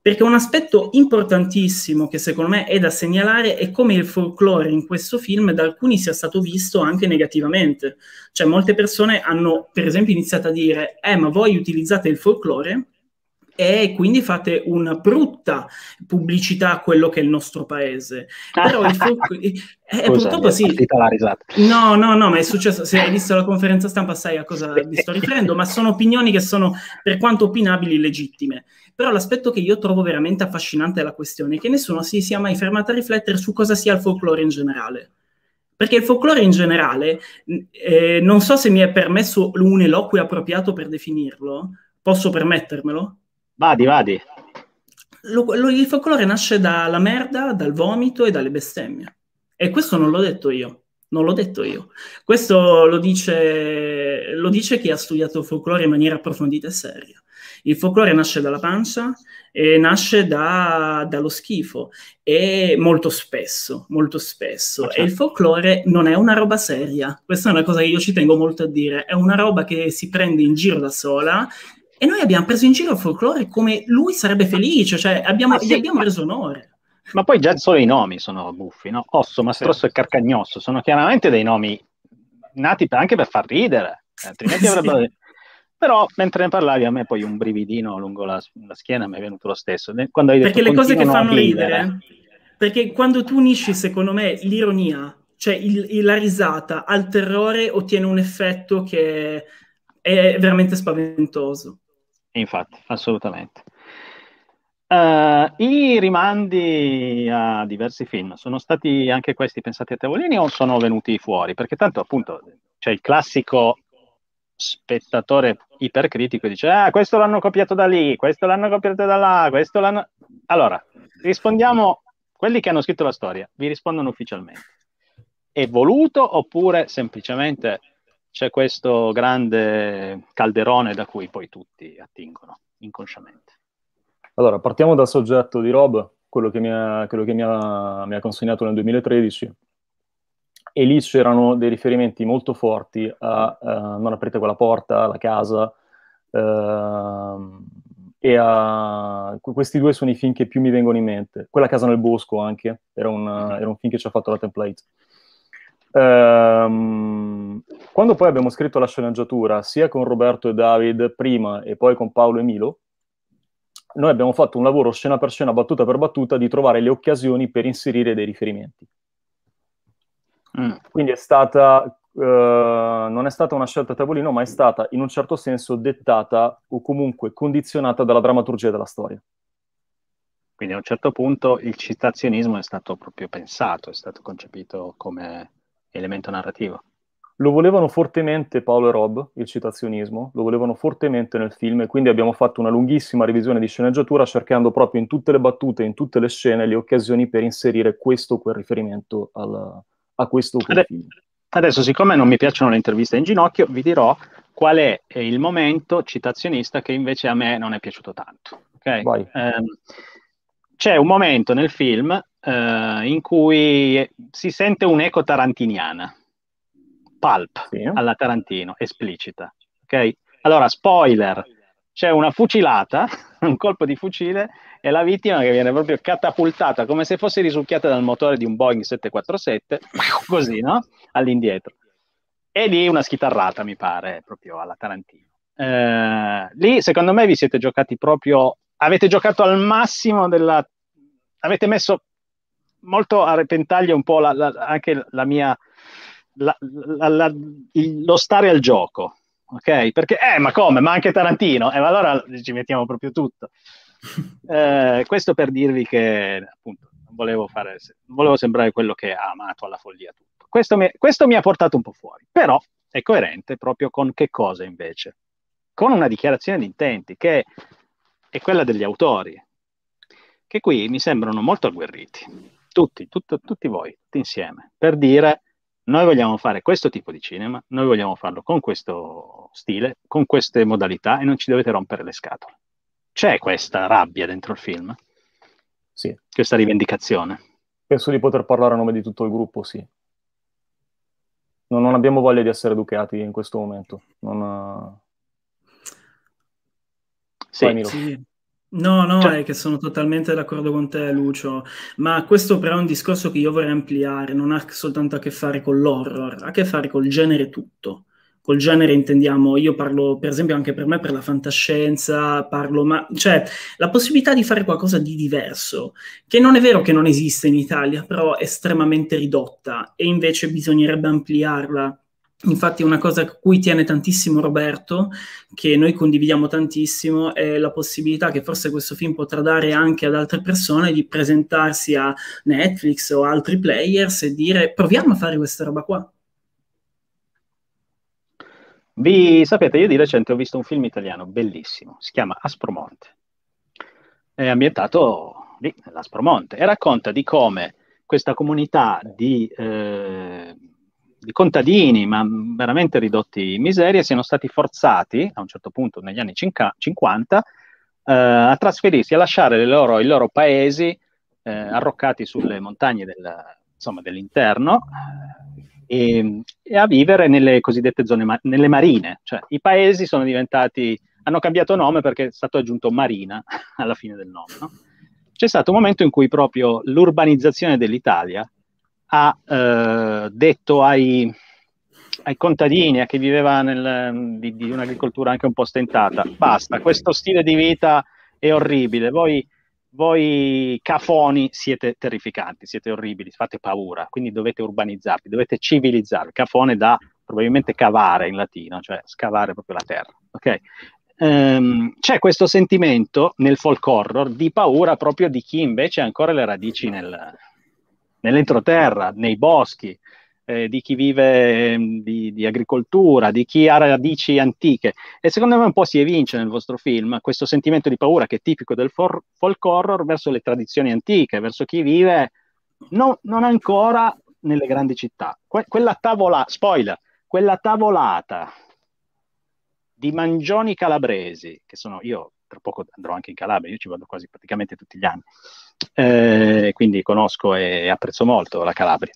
perché un aspetto importantissimo che secondo me è da segnalare è come il folklore in questo film da alcuni sia stato visto anche negativamente. Cioè molte persone hanno per esempio iniziato a dire "Eh, ma voi utilizzate il folklore e quindi fate una brutta pubblicità a quello che è il nostro paese. Però il fuoco... *laughs* Eh, eh, Scusa, purtroppo sì. No, no, no, ma è successo. Se hai visto la conferenza stampa, sai a cosa mi sto riferendo, ma sono opinioni che sono, per quanto opinabili, legittime. Però l'aspetto che io trovo veramente affascinante della questione è che nessuno si sia mai fermato a riflettere su cosa sia il folklore in generale. Perché il folklore in generale, eh, non so se mi è permesso un eloquio appropriato per definirlo, posso permettermelo? Vadi, vadi. Lo, lo, il folklore nasce dalla merda, dal vomito e dalle bestemmie. E questo non l'ho detto io. Non l'ho detto io. Questo lo dice, lo dice chi ha studiato folklore in maniera approfondita e seria. Il folklore nasce dalla pancia e nasce da, dallo schifo e molto spesso, molto spesso. certo. E il certo. folklore non è una roba seria. Questa è una cosa che io ci tengo molto a dire. È una roba che si prende in giro da sola, e noi abbiamo preso in giro il folklore come lui sarebbe felice, cioè abbiamo, sì, gli abbiamo reso onore. Ma poi già solo i nomi sono buffi, no? Osso, Mastrosso sì. e Carcagnosso sono chiaramente dei nomi nati per, anche per far ridere, eh, altrimenti avrebbero... Sì. Però mentre ne parlavi a me poi un brividino lungo la, la schiena mi è venuto lo stesso. Quando hai detto, Perché le cose che fanno ridere, perché quando tu unisci secondo me l'ironia, cioè il, il, la risata al terrore ottiene un effetto che è veramente spaventoso. Infatti, assolutamente. Uh, I rimandi a diversi film sono stati anche questi pensati a tavolini o sono venuti fuori? Perché tanto appunto c'è il classico spettatore ipercritico e dice ah questo l'hanno copiato da lì, questo l'hanno copiato da là, questo l'hanno... Allora, rispondiamo, quelli che hanno scritto la storia vi rispondono ufficialmente. È voluto oppure semplicemente c'è questo grande calderone da cui poi tutti attingono inconsciamente. Allora, partiamo dal soggetto di Rob, quello che mi ha, quello che mi ha, mi ha consegnato nel 2013. E lì c'erano dei riferimenti molto forti a uh, non aprite quella porta, la casa. Uh, e a... questi due sono i film che più mi vengono in mente. Quella casa nel bosco anche, era un, mm-hmm. era un film che ci ha fatto la template. Ehm, quando poi abbiamo scritto la sceneggiatura, sia con Roberto e David prima e poi con Paolo e Milo, noi abbiamo fatto un lavoro scena per scena, battuta per battuta, di trovare le occasioni per inserire dei riferimenti. Mm. Quindi è stata, eh, non è stata una scelta a tavolino, ma è stata in un certo senso dettata o comunque condizionata dalla drammaturgia della storia. Quindi a un certo punto il citazionismo è stato proprio pensato, è stato concepito come elemento narrativo. Lo volevano fortemente Paolo e Rob, il citazionismo, lo volevano fortemente nel film e quindi abbiamo fatto una lunghissima revisione di sceneggiatura cercando proprio in tutte le battute, in tutte le scene, le occasioni per inserire questo o quel riferimento al, a questo o quel adesso, film. Adesso, siccome non mi piacciono le interviste in ginocchio, vi dirò qual è il momento citazionista che invece a me non è piaciuto tanto. Ok? Vai. Um, c'è un momento nel film eh, in cui si sente un'eco tarantiniana, pulp sì. alla Tarantino, esplicita. Ok? Allora, spoiler, c'è una fucilata, *laughs* un colpo di fucile e la vittima che viene proprio catapultata come se fosse risucchiata dal motore di un Boeing 747, così, no? All'indietro. E lì una schitarrata, mi pare, proprio alla Tarantino. Eh, lì, secondo me, vi siete giocati proprio avete giocato al massimo della... avete messo molto a repentaglio un po' la, la, anche la mia... La, il, lo stare al gioco, ok? Perché, eh, ma come? Ma anche Tarantino? E eh, allora ci mettiamo proprio tutto. *laughs* Eh, questo per dirvi che, appunto, volevo, fare, volevo sembrare quello che ha amato alla follia tutto. Questo mi, questo mi ha portato un po' fuori, però è coerente proprio con che cosa invece? Con una dichiarazione di intenti che è quella degli autori, che qui mi sembrano molto agguerriti, tutti, tutto, tutti voi, tutti insieme, per dire noi vogliamo fare questo tipo di cinema, noi vogliamo farlo con questo stile, con queste modalità e non ci dovete rompere le scatole. C'è questa rabbia dentro il film? Sì. Questa rivendicazione? Penso di poter parlare a nome di tutto il gruppo, sì. Non, non abbiamo voglia di essere educati in questo momento. Non, sì, sì. No, no, cioè... è che sono totalmente d'accordo con te, Lucio, ma questo però è un discorso che io vorrei ampliare, non ha soltanto a che fare con l'horror, ha a che fare col genere tutto. Col genere intendiamo, io parlo per esempio anche per me per la fantascienza, parlo, ma cioè la possibilità di fare qualcosa di diverso, che non è vero che non esiste in Italia, però è estremamente ridotta e invece bisognerebbe ampliarla Infatti una cosa a cui tiene tantissimo Roberto, che noi condividiamo tantissimo, è la possibilità che forse questo film potrà dare anche ad altre persone di presentarsi a Netflix o altri players e dire proviamo a fare questa roba qua. Vi sapete, io di recente ho visto un film italiano bellissimo, si chiama Aspromonte. È ambientato lì, nell'Aspromonte, e racconta di come questa comunità di... Eh, di contadini, ma veramente ridotti in miseria, siano stati forzati a un certo punto negli anni 50 eh, a trasferirsi, a lasciare loro, i loro paesi eh, arroccati sulle montagne del, insomma, dell'interno eh, e, e, a vivere nelle cosiddette zone, ma- nelle marine, cioè i paesi sono diventati, hanno cambiato nome perché è stato aggiunto marina *laughs* alla fine del nome, no? C'è stato un momento in cui proprio l'urbanizzazione dell'Italia ha eh, detto ai, ai, contadini, a chi viveva nel, di, di, un'agricoltura anche un po' stentata, basta, questo stile di vita è orribile, voi, voi cafoni siete terrificanti, siete orribili, fate paura, quindi dovete urbanizzarvi, dovete civilizzarvi, cafone da probabilmente cavare in latino, cioè scavare proprio la terra. Okay? Um, c'è questo sentimento nel folk horror di paura proprio di chi invece ha ancora le radici nel, nell'entroterra, nei boschi, eh, di chi vive ehm, di, di, agricoltura, di chi ha radici antiche. E secondo me un po' si evince nel vostro film questo sentimento di paura che è tipico del for- folk horror verso le tradizioni antiche, verso chi vive no, non ancora nelle grandi città. Que- quella tavola, spoiler, quella tavolata di mangioni calabresi, che sono io tra poco andrò anche in Calabria, io ci vado quasi praticamente tutti gli anni, eh, quindi conosco e apprezzo molto la Calabria.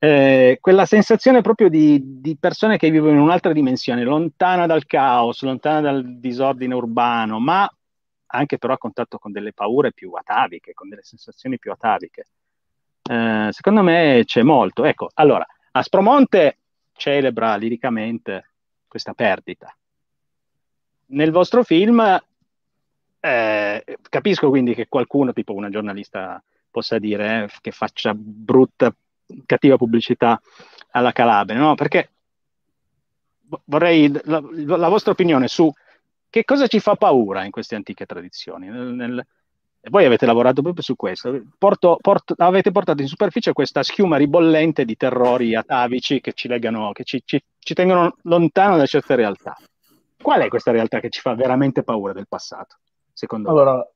Eh, quella sensazione proprio di, di, persone che vivono in un'altra dimensione, lontana dal caos, lontana dal disordine urbano, ma anche però a contatto con delle paure più ataviche, con delle sensazioni più ataviche. Eh, secondo me c'è molto. Ecco, allora, Aspromonte celebra liricamente questa perdita. Nel vostro film eh, capisco quindi che qualcuno, tipo una giornalista, possa dire eh, che faccia brutta, cattiva pubblicità alla Calabria, no? Perché vorrei la, la, vostra opinione su che cosa ci fa paura in queste antiche tradizioni. Nel, nel, voi avete lavorato proprio su questo. Porto, porto, avete portato in superficie questa schiuma ribollente di terrori atavici che ci legano, che ci, ci, ci tengono lontano da certe realtà. Qual è questa realtà che ci fa veramente paura del passato? secondo allora, me?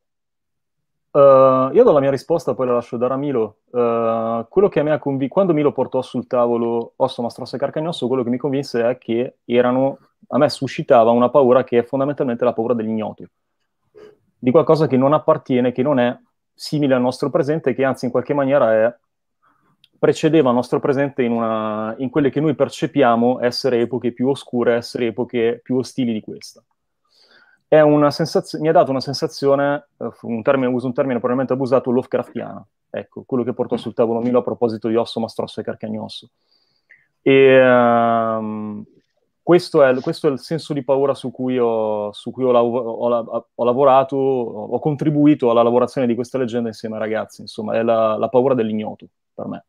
Uh, io do la mia risposta, poi la lascio dare a Milo. Uh, quello che a me ha convinto, quando Milo portò sul tavolo Osso, Mastrossa e Carcagnosso, quello che mi convinse è che erano, a me suscitava una paura che è fondamentalmente la paura dell'ignoto, di qualcosa che non appartiene, che non è simile al nostro presente, che anzi in qualche maniera è, precedeva il nostro presente in, una, in quelle che noi percepiamo essere epoche più oscure, essere epoche più ostili di questa sensaz- mi ha dato una sensazione, eh, un termine, uso un termine probabilmente abusato, Lovecraftiana, ecco, quello che portò mm. sul tavolo Milo a proposito di Osso, Mastrosso e Carcagnosso. E, um, questo, è, questo, è, il senso di paura su cui ho, su cui ho, lav- ho, la- ho lavorato, ho contribuito alla lavorazione di questa leggenda insieme ai ragazzi, insomma, è la, la paura dell'ignoto per me,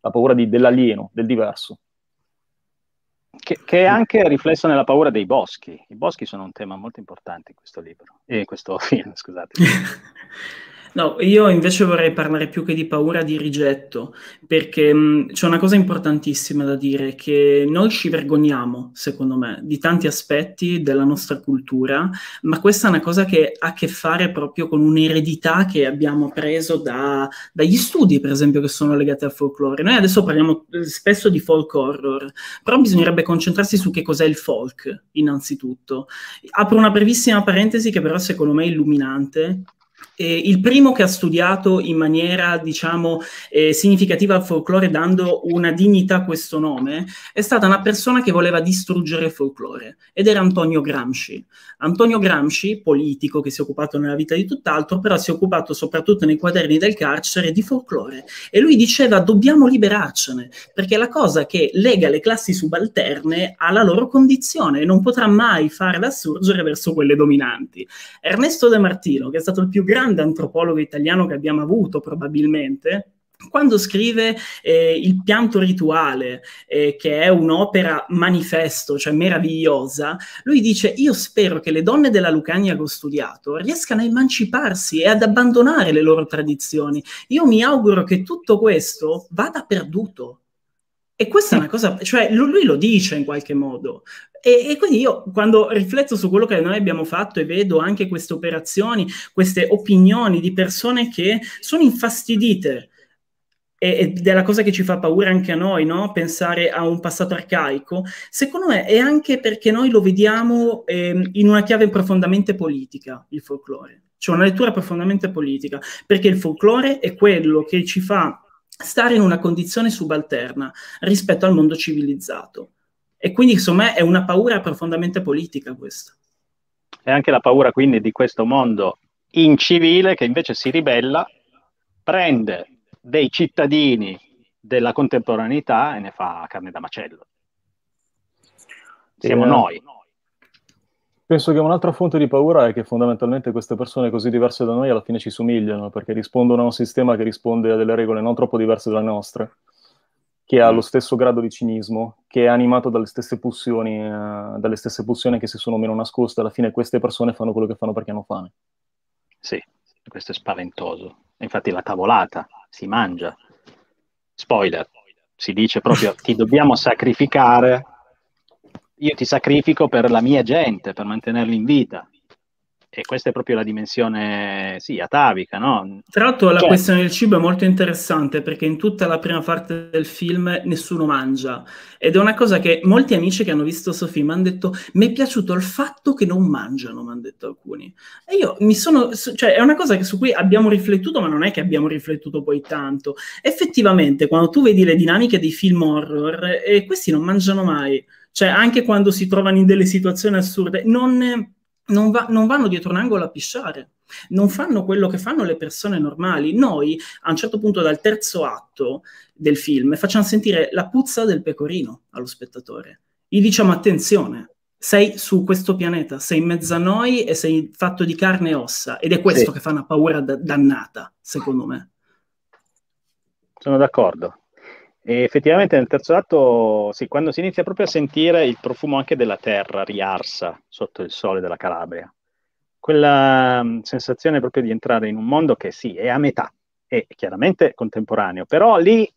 la paura di, dell'alieno, del diverso. Che, che, è anche riflesso nella paura dei boschi. I boschi sono un tema molto importante in questo libro, e eh, questo *laughs* film, scusate. *laughs* No, io invece vorrei parlare più che di paura di rigetto, perché mh, c'è una cosa importantissima da dire, che noi ci vergogniamo, secondo me, di tanti aspetti della nostra cultura, ma questa è una cosa che ha a che fare proprio con un'eredità che abbiamo preso da, dagli studi, per esempio, che sono legati al folklore. Noi adesso parliamo eh, spesso di folk horror, però bisognerebbe concentrarsi su che cos'è il folk, innanzitutto. Apro una brevissima parentesi che però secondo me è illuminante, eh, il primo che ha studiato in maniera, diciamo, eh, significativa il folklore dando una dignità a questo nome è stata una persona che voleva distruggere il folklore ed era Antonio Gramsci. Antonio Gramsci, politico che si è occupato nella vita di tutt'altro, però si è occupato soprattutto nei quaderni del carcere di folklore e lui diceva dobbiamo liberarcene perché è la cosa che lega le classi subalterne alla loro condizione e non potrà mai farla sorgere verso quelle dominanti. Ernesto De Martino, che è stato il più grande grande antropologo italiano che abbiamo avuto probabilmente, quando scrive eh, Il pianto rituale, eh, che è un'opera manifesto, cioè meravigliosa, lui dice io spero che le donne della Lucania che ho studiato riescano a emanciparsi e ad abbandonare le loro tradizioni. Io mi auguro che tutto questo vada perduto, e questa è una mm. cosa, cioè lui lo dice in qualche modo. E, e, quindi io quando rifletto su quello che noi abbiamo fatto e vedo anche queste operazioni, queste opinioni di persone che sono infastidite ed è la cosa che ci fa paura anche a noi, no? pensare a un passato arcaico, secondo me è anche perché noi lo vediamo eh, in una chiave profondamente politica, il folklore, cioè una lettura profondamente politica, perché il folklore è quello che ci fa stare in una condizione subalterna rispetto al mondo civilizzato. E quindi, insomma, è una paura profondamente politica questa. È anche la paura quindi di questo mondo incivile che invece si ribella, prende dei cittadini della contemporaneità e ne fa carne da macello. Siamo eh, noi. Penso che un'altra fonte di paura è che fondamentalmente queste persone così diverse da noi alla fine ci somigliano perché rispondono a un sistema che risponde a delle regole non troppo diverse dalle nostre, che ha mm. lo stesso grado di cinismo, che è animato dalle stesse pulsioni, eh, dalle stesse pulsioni che si sono meno nascoste. Alla fine queste persone fanno quello che fanno perché hanno fame. Sì, questo è spaventoso. Infatti la tavolata si mangia. Spoiler, si dice proprio ti dobbiamo sacrificare io ti sacrifico per la mia gente, per mantenerli in vita. E questa è proprio la dimensione, sì, atavica, no? Tra l'altro la cioè... questione del cibo è molto interessante perché in tutta la prima parte del film nessuno mangia. Ed è una cosa che molti amici che hanno visto questo film hanno detto mi è piaciuto il fatto che non mangiano, mi hanno detto alcuni. E io mi sono... cioè è una cosa su cui abbiamo riflettuto, ma non è che abbiamo riflettuto poi tanto. Effettivamente, quando tu vedi le dinamiche dei film horror, eh, questi non mangiano mai cioè, anche quando si trovano in delle situazioni assurde, non, non, va, non vanno dietro un angolo a pisciare. Non fanno quello che fanno le persone normali. Noi, a un certo punto, dal terzo atto del film, facciamo sentire la puzza del pecorino allo spettatore. Gli diciamo attenzione, sei su questo pianeta, sei in mezzo a noi e sei fatto di carne e ossa. Ed è questo sì. che fa una paura d- dannata, secondo me. Sono d'accordo. E effettivamente nel terzo atto, sì, quando si inizia proprio a sentire il profumo anche della terra riarsa sotto il sole della Calabria, quella mm, sensazione proprio di entrare in un mondo che sì, è a metà, è chiaramente contemporaneo, però lì,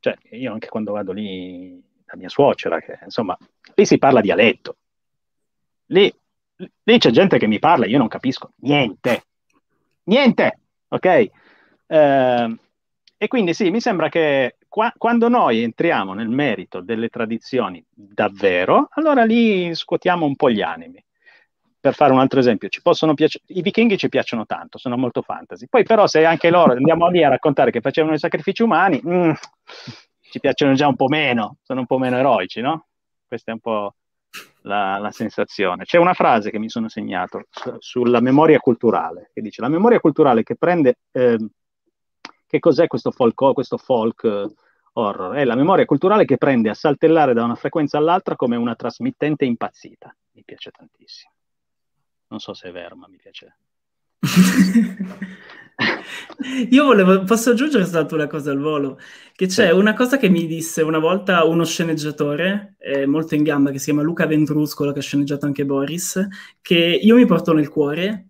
cioè io anche quando vado lì da mia suocera, che insomma, lì si parla dialetto, lì, lì c'è gente che mi parla, io non capisco niente, niente, ok? Eh, e quindi sì, mi sembra che qua, quando noi entriamo nel merito delle tradizioni davvero, allora lì scuotiamo un po' gli animi. Per fare un altro esempio, piace- i vichinghi ci piacciono tanto, sono molto fantasy. Poi però se anche loro andiamo lì a raccontare che facevano i sacrifici umani, mm, ci piacciono già un po' meno, sono un po' meno eroici, no? Questa è un po' la, la sensazione. C'è una frase che mi sono segnato su- sulla memoria culturale, che dice la memoria culturale che prende... Eh, che cos'è questo folk, questo folk eh, horror? È la memoria culturale che prende a saltellare da una frequenza all'altra come una trasmittente impazzita. Mi piace tantissimo. Non so se è vero, ma mi piace. *laughs* Io volevo, posso aggiungere soltanto una cosa al volo, che c'è sì. una cosa che mi disse una volta uno sceneggiatore eh, molto in gamba che si chiama Luca Ventruscolo, che ha sceneggiato anche Boris, che io mi porto nel cuore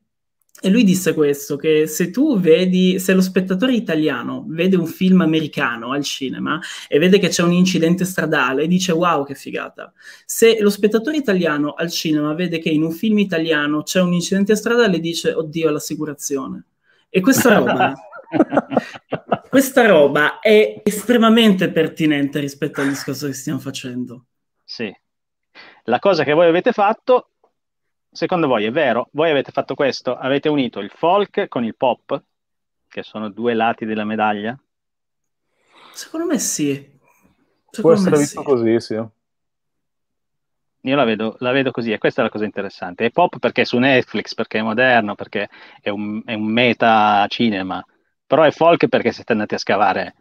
e lui disse questo, che se tu vedi, se lo spettatore italiano vede un film americano al cinema e vede che c'è un incidente stradale, dice wow che figata. Se lo spettatore italiano al cinema vede che in un film italiano c'è un incidente stradale, dice oddio l'assicurazione. E questa roba... *laughs* questa roba è estremamente pertinente rispetto al discorso che stiamo facendo. Sì. La cosa che voi avete fatto secondo voi è vero? Voi avete fatto questo? Avete unito il folk con il pop, che sono due lati della medaglia? Secondo me sì. Secondo Può essere visto sì. così, sì. Io la vedo, la vedo, così e questa è la cosa interessante. È pop perché è su Netflix, perché è moderno, perché è un, è un meta cinema, però è folk perché siete andati a scavare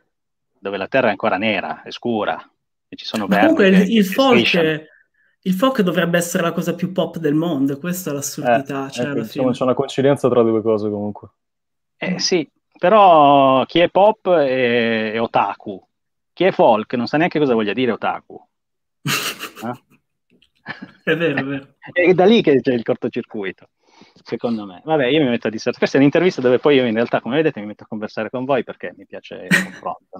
dove la terra è ancora nera, è scura, e ci sono verdi. Comunque il, il folk... È il folk dovrebbe essere la cosa più pop del mondo, questa è l'assurdità. Eh, eh cioè, eh, diciamo, c'è una coincidenza tra le due cose comunque. Eh sì, però chi è pop è, è otaku, chi è folk non sa neanche cosa voglia dire otaku. *laughs* Eh? è vero, è vero. *laughs* È da lì che c'è il cortocircuito, secondo me. Vabbè, io mi metto a dissertare. Questa è un'intervista dove poi io in realtà, come vedete, mi metto a conversare con voi perché mi piace il confronto.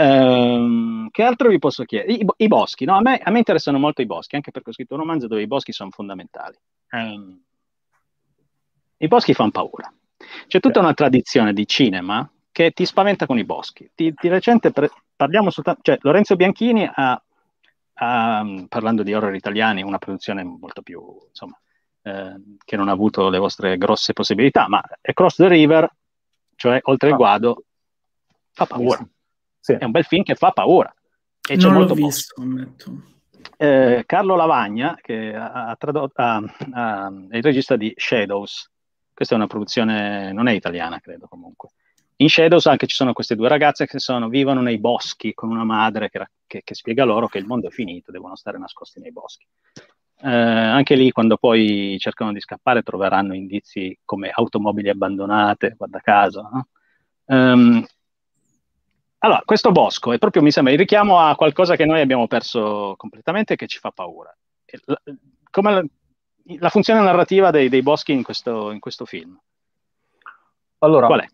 Ehm, che altro vi posso chiedere? I, i boschi, no? a, me, a me, interessano molto i boschi, anche perché ho scritto un romanzo dove i boschi sono fondamentali. Ehm, I boschi fanno paura. C'è tutta una tradizione di cinema che ti spaventa con i boschi. Di, di recente pre- parliamo soltanto, cioè Lorenzo Bianchini ha, ha, parlando di horror italiani, una produzione molto più, insomma, eh, che non ha avuto le vostre grosse possibilità, ma Across the River, cioè Oltre il ah. Guado, fa paura. Sì. È un bel film che fa paura. E non c'è molto visto, eh, Carlo Lavagna, che ha, tradotto, ha, ha, è il regista di Shadows. Questa è una produzione, non è italiana, credo comunque. In Shadows anche ci sono queste due ragazze che sono, vivono nei boschi con una madre che, che, che, spiega loro che il mondo è finito, devono stare nascosti nei boschi. Eh, anche lì, quando poi cercano di scappare, troveranno indizi come automobili abbandonate, guarda caso. No? Um, allora, questo bosco è proprio, mi sembra, il richiamo a qualcosa che noi abbiamo perso completamente e che ci fa paura. La, come la, la funzione narrativa dei, dei boschi in questo, in questo, film? Allora, Qual è?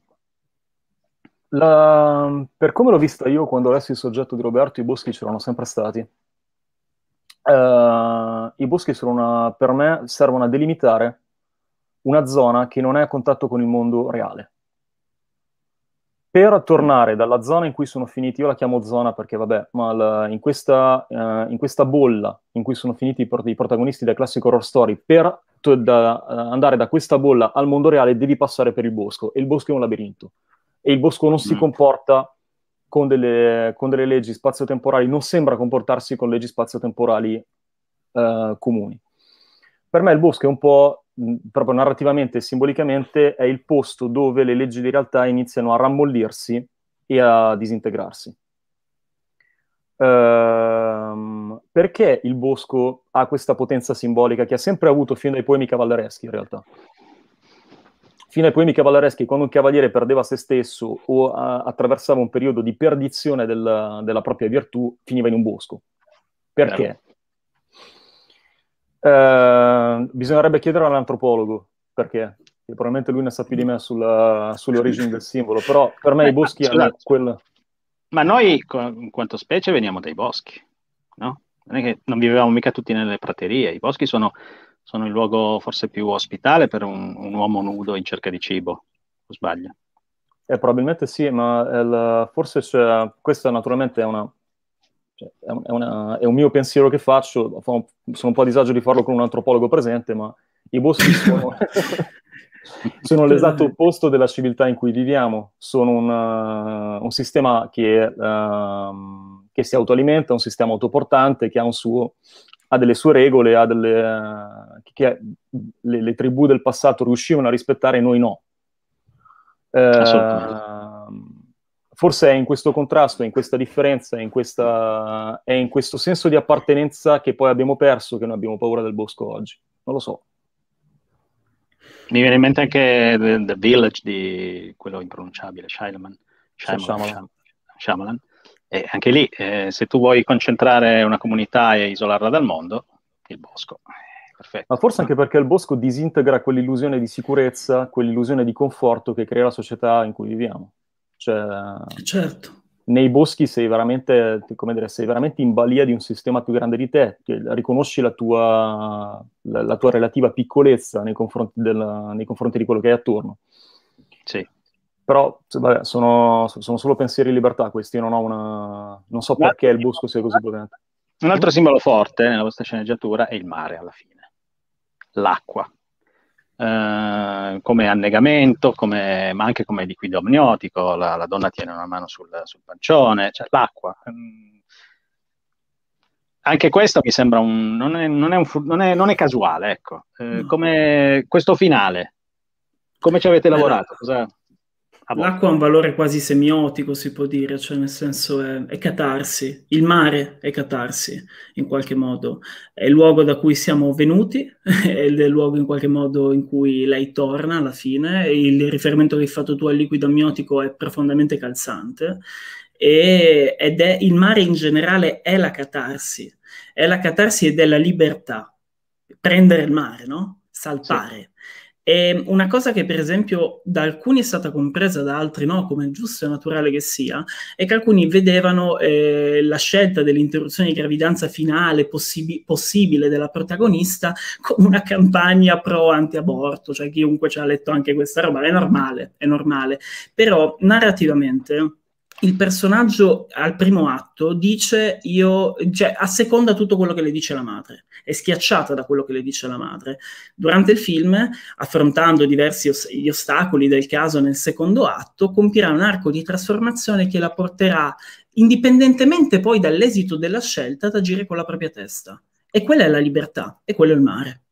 La, per come l'ho vista io, quando ho letto il soggetto di Roberto, i boschi c'erano sempre stati. Uh, I boschi sono una, per me servono a delimitare una zona che non è a contatto con il mondo reale per tornare dalla zona in cui sono finiti, io la chiamo zona perché vabbè, ma la, in, questa, uh, in, questa, bolla in cui sono finiti i, port- i protagonisti del classico horror story, per to- da, uh, andare da questa bolla al mondo reale devi passare per il bosco e il bosco è un labirinto e il bosco non mm. si comporta con delle, con delle, leggi spazio-temporali, non sembra comportarsi con leggi spazio-temporali uh, comuni. Per me il bosco è un po' proprio narrativamente e simbolicamente è il posto dove le leggi di realtà iniziano a rammollirsi e a disintegrarsi. Ehm, perché il bosco ha questa potenza simbolica che ha sempre avuto fino ai poemi cavallereschi in realtà? Fino ai poemi cavallereschi, quando un cavaliere perdeva se stesso o a, attraversava un periodo di perdizione del, della propria virtù, finiva in un bosco. Perché? Bello. Eh, bisognerebbe chiedere all'antropologo perché, probabilmente lui ne sa più di me sulla, sulle origini del simbolo, però per me Beh, i boschi ma, hanno quel... Ma noi, in quanto specie, veniamo dai boschi, no? Non è che non vivevamo mica tutti nelle praterie, i boschi sono, sono il luogo forse più ospitale per un, un uomo nudo in cerca di cibo, o sbaglio? Eh, probabilmente sì, ma il, eh, forse c'è, questa naturalmente è una cioè, è, una, è, un mio pensiero che faccio, sono un po' a disagio di farlo con un antropologo presente, ma i boschi sono, *laughs* sono l'esatto opposto della civiltà in cui viviamo, sono una, eh, un sistema che, uh, che, si autoalimenta, un sistema autoportante che ha, suo, ha delle sue regole, ha delle, uh, che le, le, tribù del passato riuscivano a rispettare e noi no. Uh, forse è in questo contrasto, in questa differenza, è in, questa, è in, questo senso di appartenenza che poi abbiamo perso, che noi abbiamo paura del bosco oggi. Non lo so. Mi viene in mente anche The, the Village di quello impronunciabile, Shyamalan. Shyamalan. Shyamalan. E anche lì, eh, se tu vuoi concentrare una comunità e isolarla dal mondo, il bosco. Eh, perfetto. Ma forse anche perché il bosco disintegra quell'illusione di sicurezza, quell'illusione di conforto che crea la società in cui viviamo. Cioè, eh, certo. Nei boschi sei veramente, come dire, sei veramente in balia di un sistema più grande di te, che riconosci la tua, la, la tua relativa piccolezza nei confronti, del, nei confronti, di quello che hai attorno. Sì. Però vabbè, sono, sono, solo pensieri di libertà questi, non, una, non so perché il bosco sia così potente. Un altro simbolo forte nella vostra sceneggiatura è il mare alla fine, l'acqua. Eh, come annegamento, come, ma anche come liquido amniotico, la, la donna tiene una mano sul, sul pancione, cioè l'acqua. Mm. anche questo mi sembra un... non è, non è, un, non è, non è casuale, ecco. Eh, no. Come questo finale, come ci avete lavorato? Cosa... Ah, boh. L'acqua ha un valore quasi semiotico, si può dire, cioè nel senso è, è, catarsi, il mare è catarsi in qualche modo, è il luogo da cui siamo venuti, *laughs* è il luogo in qualche modo in cui lei torna alla fine, il riferimento che hai fatto tu al liquido amniotico è profondamente calzante e, ed è il mare in generale è la catarsi, è la catarsi ed è la libertà, prendere il mare, no? Saltare. Sì e una cosa che, per esempio, da alcuni è stata compresa, da altri no, come giusto e naturale che sia, è che alcuni vedevano eh, la scelta dell'interruzione di gravidanza finale possib- possibile della protagonista come una campagna pro-antiaborto, cioè chiunque ci ha letto anche questa roba, è normale, è normale. Però narrativamente il personaggio al primo atto dice io, cioè asseconda tutto quello che le dice la madre, è schiacciata da quello che le dice la madre. Durante il film, affrontando diversi os- gli ostacoli del caso nel secondo atto, compirà un arco di trasformazione che la porterà, indipendentemente poi dall'esito della scelta, ad agire con la propria testa. E quella è la libertà, e quello è il mare.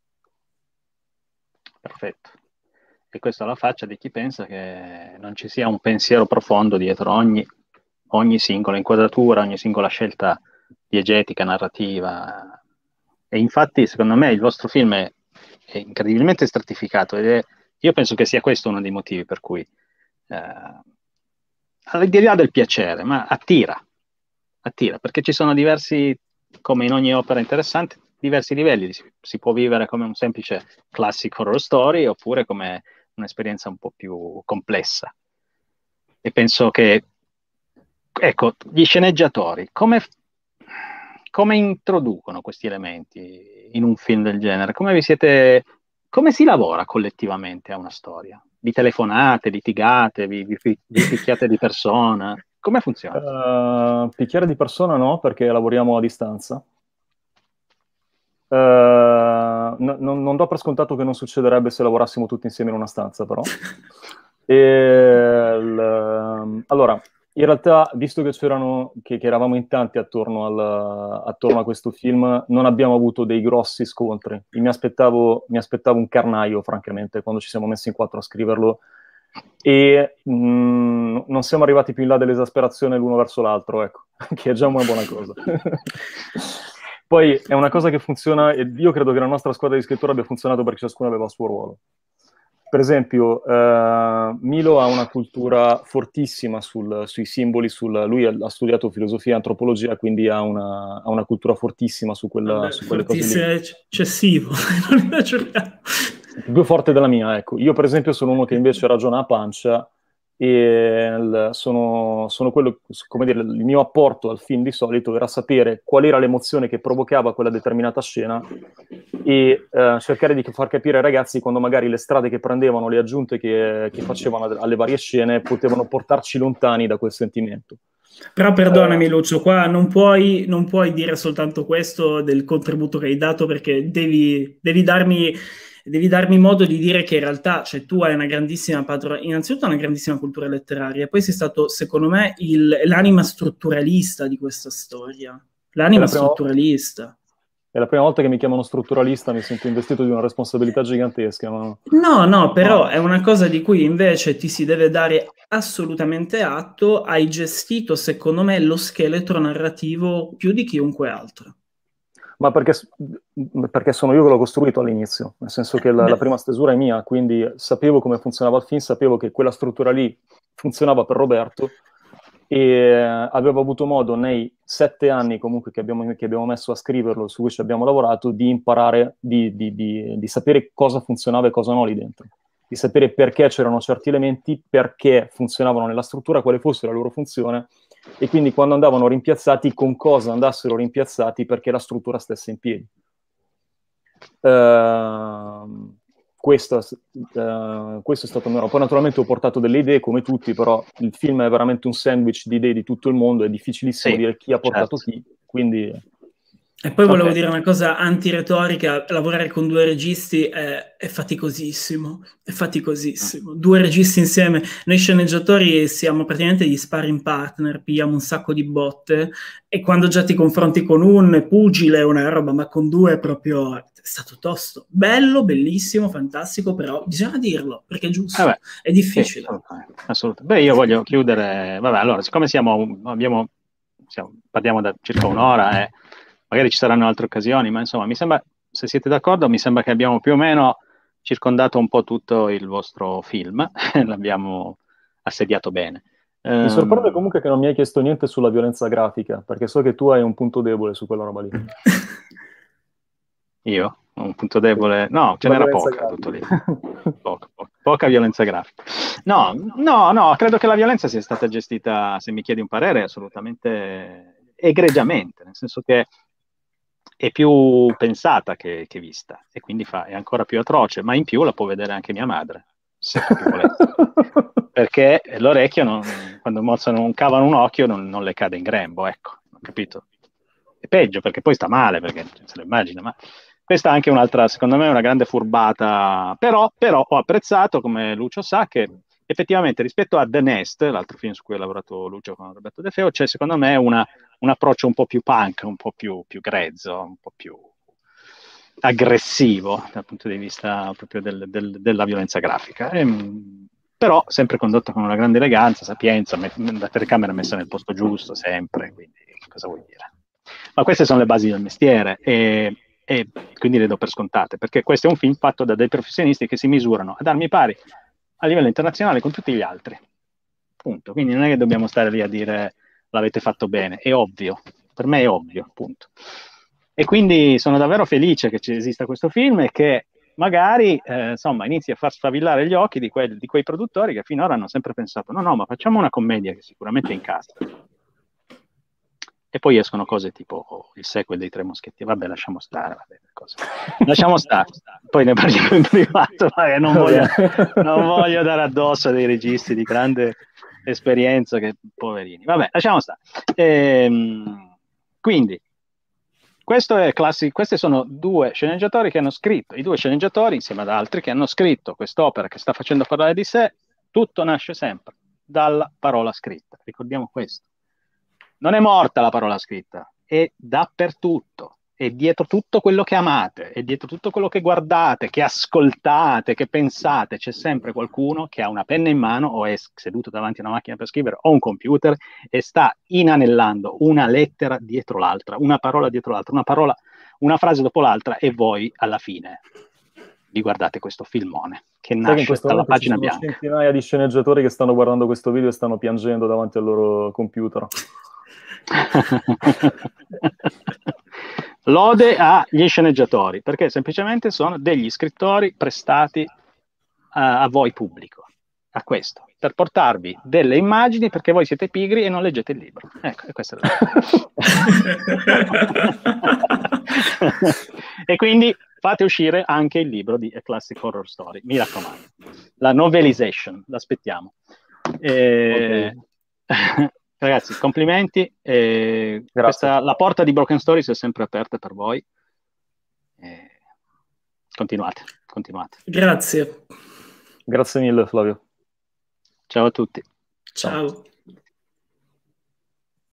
Perfetto. E questo alla faccia di chi pensa che non ci sia un pensiero profondo dietro ogni, ogni singola inquadratura, ogni singola scelta diegetica, narrativa. E infatti, secondo me, il vostro film è, è incredibilmente stratificato ed è, io penso che sia questo uno dei motivi per cui, eh, al di là del piacere, ma attira, attira, perché ci sono diversi, come in ogni opera interessante, diversi livelli. Si, si, può vivere come un semplice classic horror story oppure come un'esperienza un po' più complessa. E penso che, ecco, gli sceneggiatori, come, come introducono questi elementi in un film del genere? Come, siete, come si lavora collettivamente a una storia? Vi telefonate, litigate, vi, vi, vi picchiate di persona? Come funziona? Uh, picchiare di persona no, perché lavoriamo a distanza. Uh, no, non do per scontato che non succederebbe se lavorassimo tutti insieme in una stanza, però. *laughs* E, l, ehm, allora, in realtà, visto che, che, che eravamo in tanti attorno, al, attorno, a questo film, non abbiamo avuto dei grossi scontri. Mi aspettavo, mi aspettavo, un carnaio, francamente, quando ci siamo messi in quattro a scriverlo. E mh, mm, non siamo arrivati più in là dell'esasperazione l'uno verso l'altro, ecco, *laughs* che è già una buona cosa. *laughs* Poi è una cosa che funziona, e io credo che la nostra squadra di scrittura abbia funzionato perché ciascuno aveva il suo ruolo. Per esempio, eh, Milo ha una cultura fortissima sul, sui simboli, sul, lui ha, studiato filosofia e antropologia, quindi ha una, ha una cultura fortissima su, quella, Vabbè, su quelle cose. Lì. è eccessivo, *laughs* non la più forte della mia, ecco. Io, per esempio, sono uno che invece ragiona a pancia e sono, sono quello, come dire, il mio apporto al film di solito era sapere qual era l'emozione che provocava quella determinata scena e eh, cercare di far capire ai ragazzi quando magari le strade che prendevano, le aggiunte che, che facevano alle varie scene potevano portarci lontani da quel sentimento. Però perdonami eh. Lucio, qua non puoi, non puoi dire soltanto questo del contributo che hai dato perché devi, devi darmi devi darmi modo di dire che in realtà cioè, tu hai una grandissima patrona, innanzitutto una grandissima cultura letteraria, poi sei stato, secondo me, il, l'anima strutturalista di questa storia. L'anima strutturalista. È la prima volta che mi chiamano strutturalista, mi sento investito di una responsabilità gigantesca. Ma... No, no, però è una cosa di cui invece ti si deve dare assolutamente atto. Hai gestito, secondo me, lo scheletro narrativo più di chiunque altro ma perché, perché, sono io che l'ho costruito all'inizio, nel senso che la, la, prima stesura è mia, quindi sapevo come funzionava il film, sapevo che quella struttura lì funzionava per Roberto e eh, avevo avuto modo nei sette anni comunque che abbiamo, che abbiamo messo a scriverlo, su cui ci abbiamo lavorato, di imparare, di, di, di, di sapere cosa funzionava e cosa no lì dentro, di sapere perché c'erano certi elementi, perché funzionavano nella struttura, quale fosse la loro funzione e quindi quando andavano rimpiazzati con cosa andassero rimpiazzati perché la struttura stesse in piedi. Uh, questo, uh, questo, è stato mio Poi naturalmente ho portato delle idee come tutti, però il film è veramente un sandwich di idee di tutto il mondo, è difficilissimo sì, dire chi ha portato certo. chi, quindi e poi volevo dire una cosa antiretorica, lavorare con due registi è, è faticosissimo, è faticosissimo. Ah. Due registi insieme, noi sceneggiatori siamo praticamente gli sparring partner, pigliamo un sacco di botte e quando già ti confronti con un pugile è una roba, ma con due è proprio, è stato tosto. Bello, bellissimo, fantastico, però bisogna dirlo, perché è giusto, Vabbè. Eh è difficile. Sì, assolutamente. assolutamente. Beh, io voglio chiudere, Vabbè, allora, siccome siamo, abbiamo, siamo, parliamo da circa un'ora e... Eh magari ci saranno altre occasioni, ma insomma, mi sembra, se siete d'accordo, mi sembra che abbiamo più o meno circondato un po' tutto il vostro film, *laughs* l'abbiamo assediato bene. Mi ehm, sorprende comunque che non mi hai chiesto niente sulla violenza grafica, perché so che tu hai un punto debole su quella roba lì. *laughs* Io? Un punto debole? No, ce n'era poca, tutto lì. *laughs* Poca, poca, poca, violenza grafica. No, no, no, credo che la violenza sia stata gestita, se mi chiedi un parere, assolutamente egregiamente, nel senso che è più pensata che, che vista e quindi fa, è ancora più atroce, ma in più la può vedere anche mia madre. Se vuole. *laughs* Perché l'orecchio, non, quando mozzano, cavano un occhio, non, non, le cade in grembo, ecco, capito? È peggio perché poi sta male, perché se lo immagina, ma questa è anche un'altra, secondo me, una grande furbata. Però, però ho apprezzato, come Lucio sa, che effettivamente rispetto a The Nest, l'altro film su cui ha lavorato Lucio con Roberto De Feo, c'è secondo me una, un approccio un po' più punk, un po' più, più grezzo, un po' più aggressivo dal punto di vista proprio del, del, della violenza grafica. E, ehm, però sempre condotto con una grande eleganza, sapienza, met- la telecamera messa nel posto giusto sempre, quindi cosa vuol dire? Ma queste sono le basi del mestiere e, e quindi le do per scontate, perché questo è un film fatto da dei professionisti che si misurano ad armi pari a livello internazionale con tutti gli altri. Punto. Quindi non è che dobbiamo stare lì a dire l'avete fatto bene, è ovvio, per me è ovvio, punto. E quindi sono davvero felice che ci esista questo film e che magari eh, insomma, inizi a far sfavillare gli occhi di, quelli, di, quei produttori che finora hanno sempre pensato no no ma facciamo una commedia che sicuramente incastra e poi escono cose tipo oh, il sequel dei Tre Moschetti. Vabbè, lasciamo stare. Vabbè, lasciamo stare. *laughs* poi ne parliamo in privato. Vabbè, non, voglio, non voglio dare addosso a dei registi di grande esperienza che poverini. Vabbè, lasciamo stare. Ehm, quindi, classi- questi sono due sceneggiatori che hanno scritto, i due sceneggiatori insieme ad altri che hanno scritto quest'opera che sta facendo parlare di sé. Tutto nasce sempre dalla parola scritta. Ricordiamo questo. Non è morta la parola scritta, è dappertutto, è dietro tutto quello che amate, è dietro tutto quello che guardate, che ascoltate, che pensate, c'è sempre qualcuno che ha una penna in mano o è seduto davanti a una macchina per scrivere o un computer e sta inanellando una lettera dietro l'altra, una parola dietro l'altra, una parola, una frase dopo l'altra e voi alla fine vi guardate questo filmone che nasce che dalla pagina bianca. centinaia di sceneggiatori che stanno guardando questo video e stanno piangendo davanti al loro computer. *laughs* Lode agli sceneggiatori, perché semplicemente sono degli scrittori prestati a, eh, a voi pubblico, a questo, per portarvi delle immagini perché voi siete pigri e non leggete il libro. Ecco, questa è la *laughs* *laughs* E quindi fate uscire anche il libro di A Classic Horror Story, mi raccomando. La novelization, l'aspettiamo. E... Eh, okay. Ragazzi, complimenti. Eh, questa, la porta di Broken Stories è sempre aperta per voi. Eh, continuate, continuate. Grazie. Grazie mille Flavio. Ciao a tutti. Ciao. Ciao.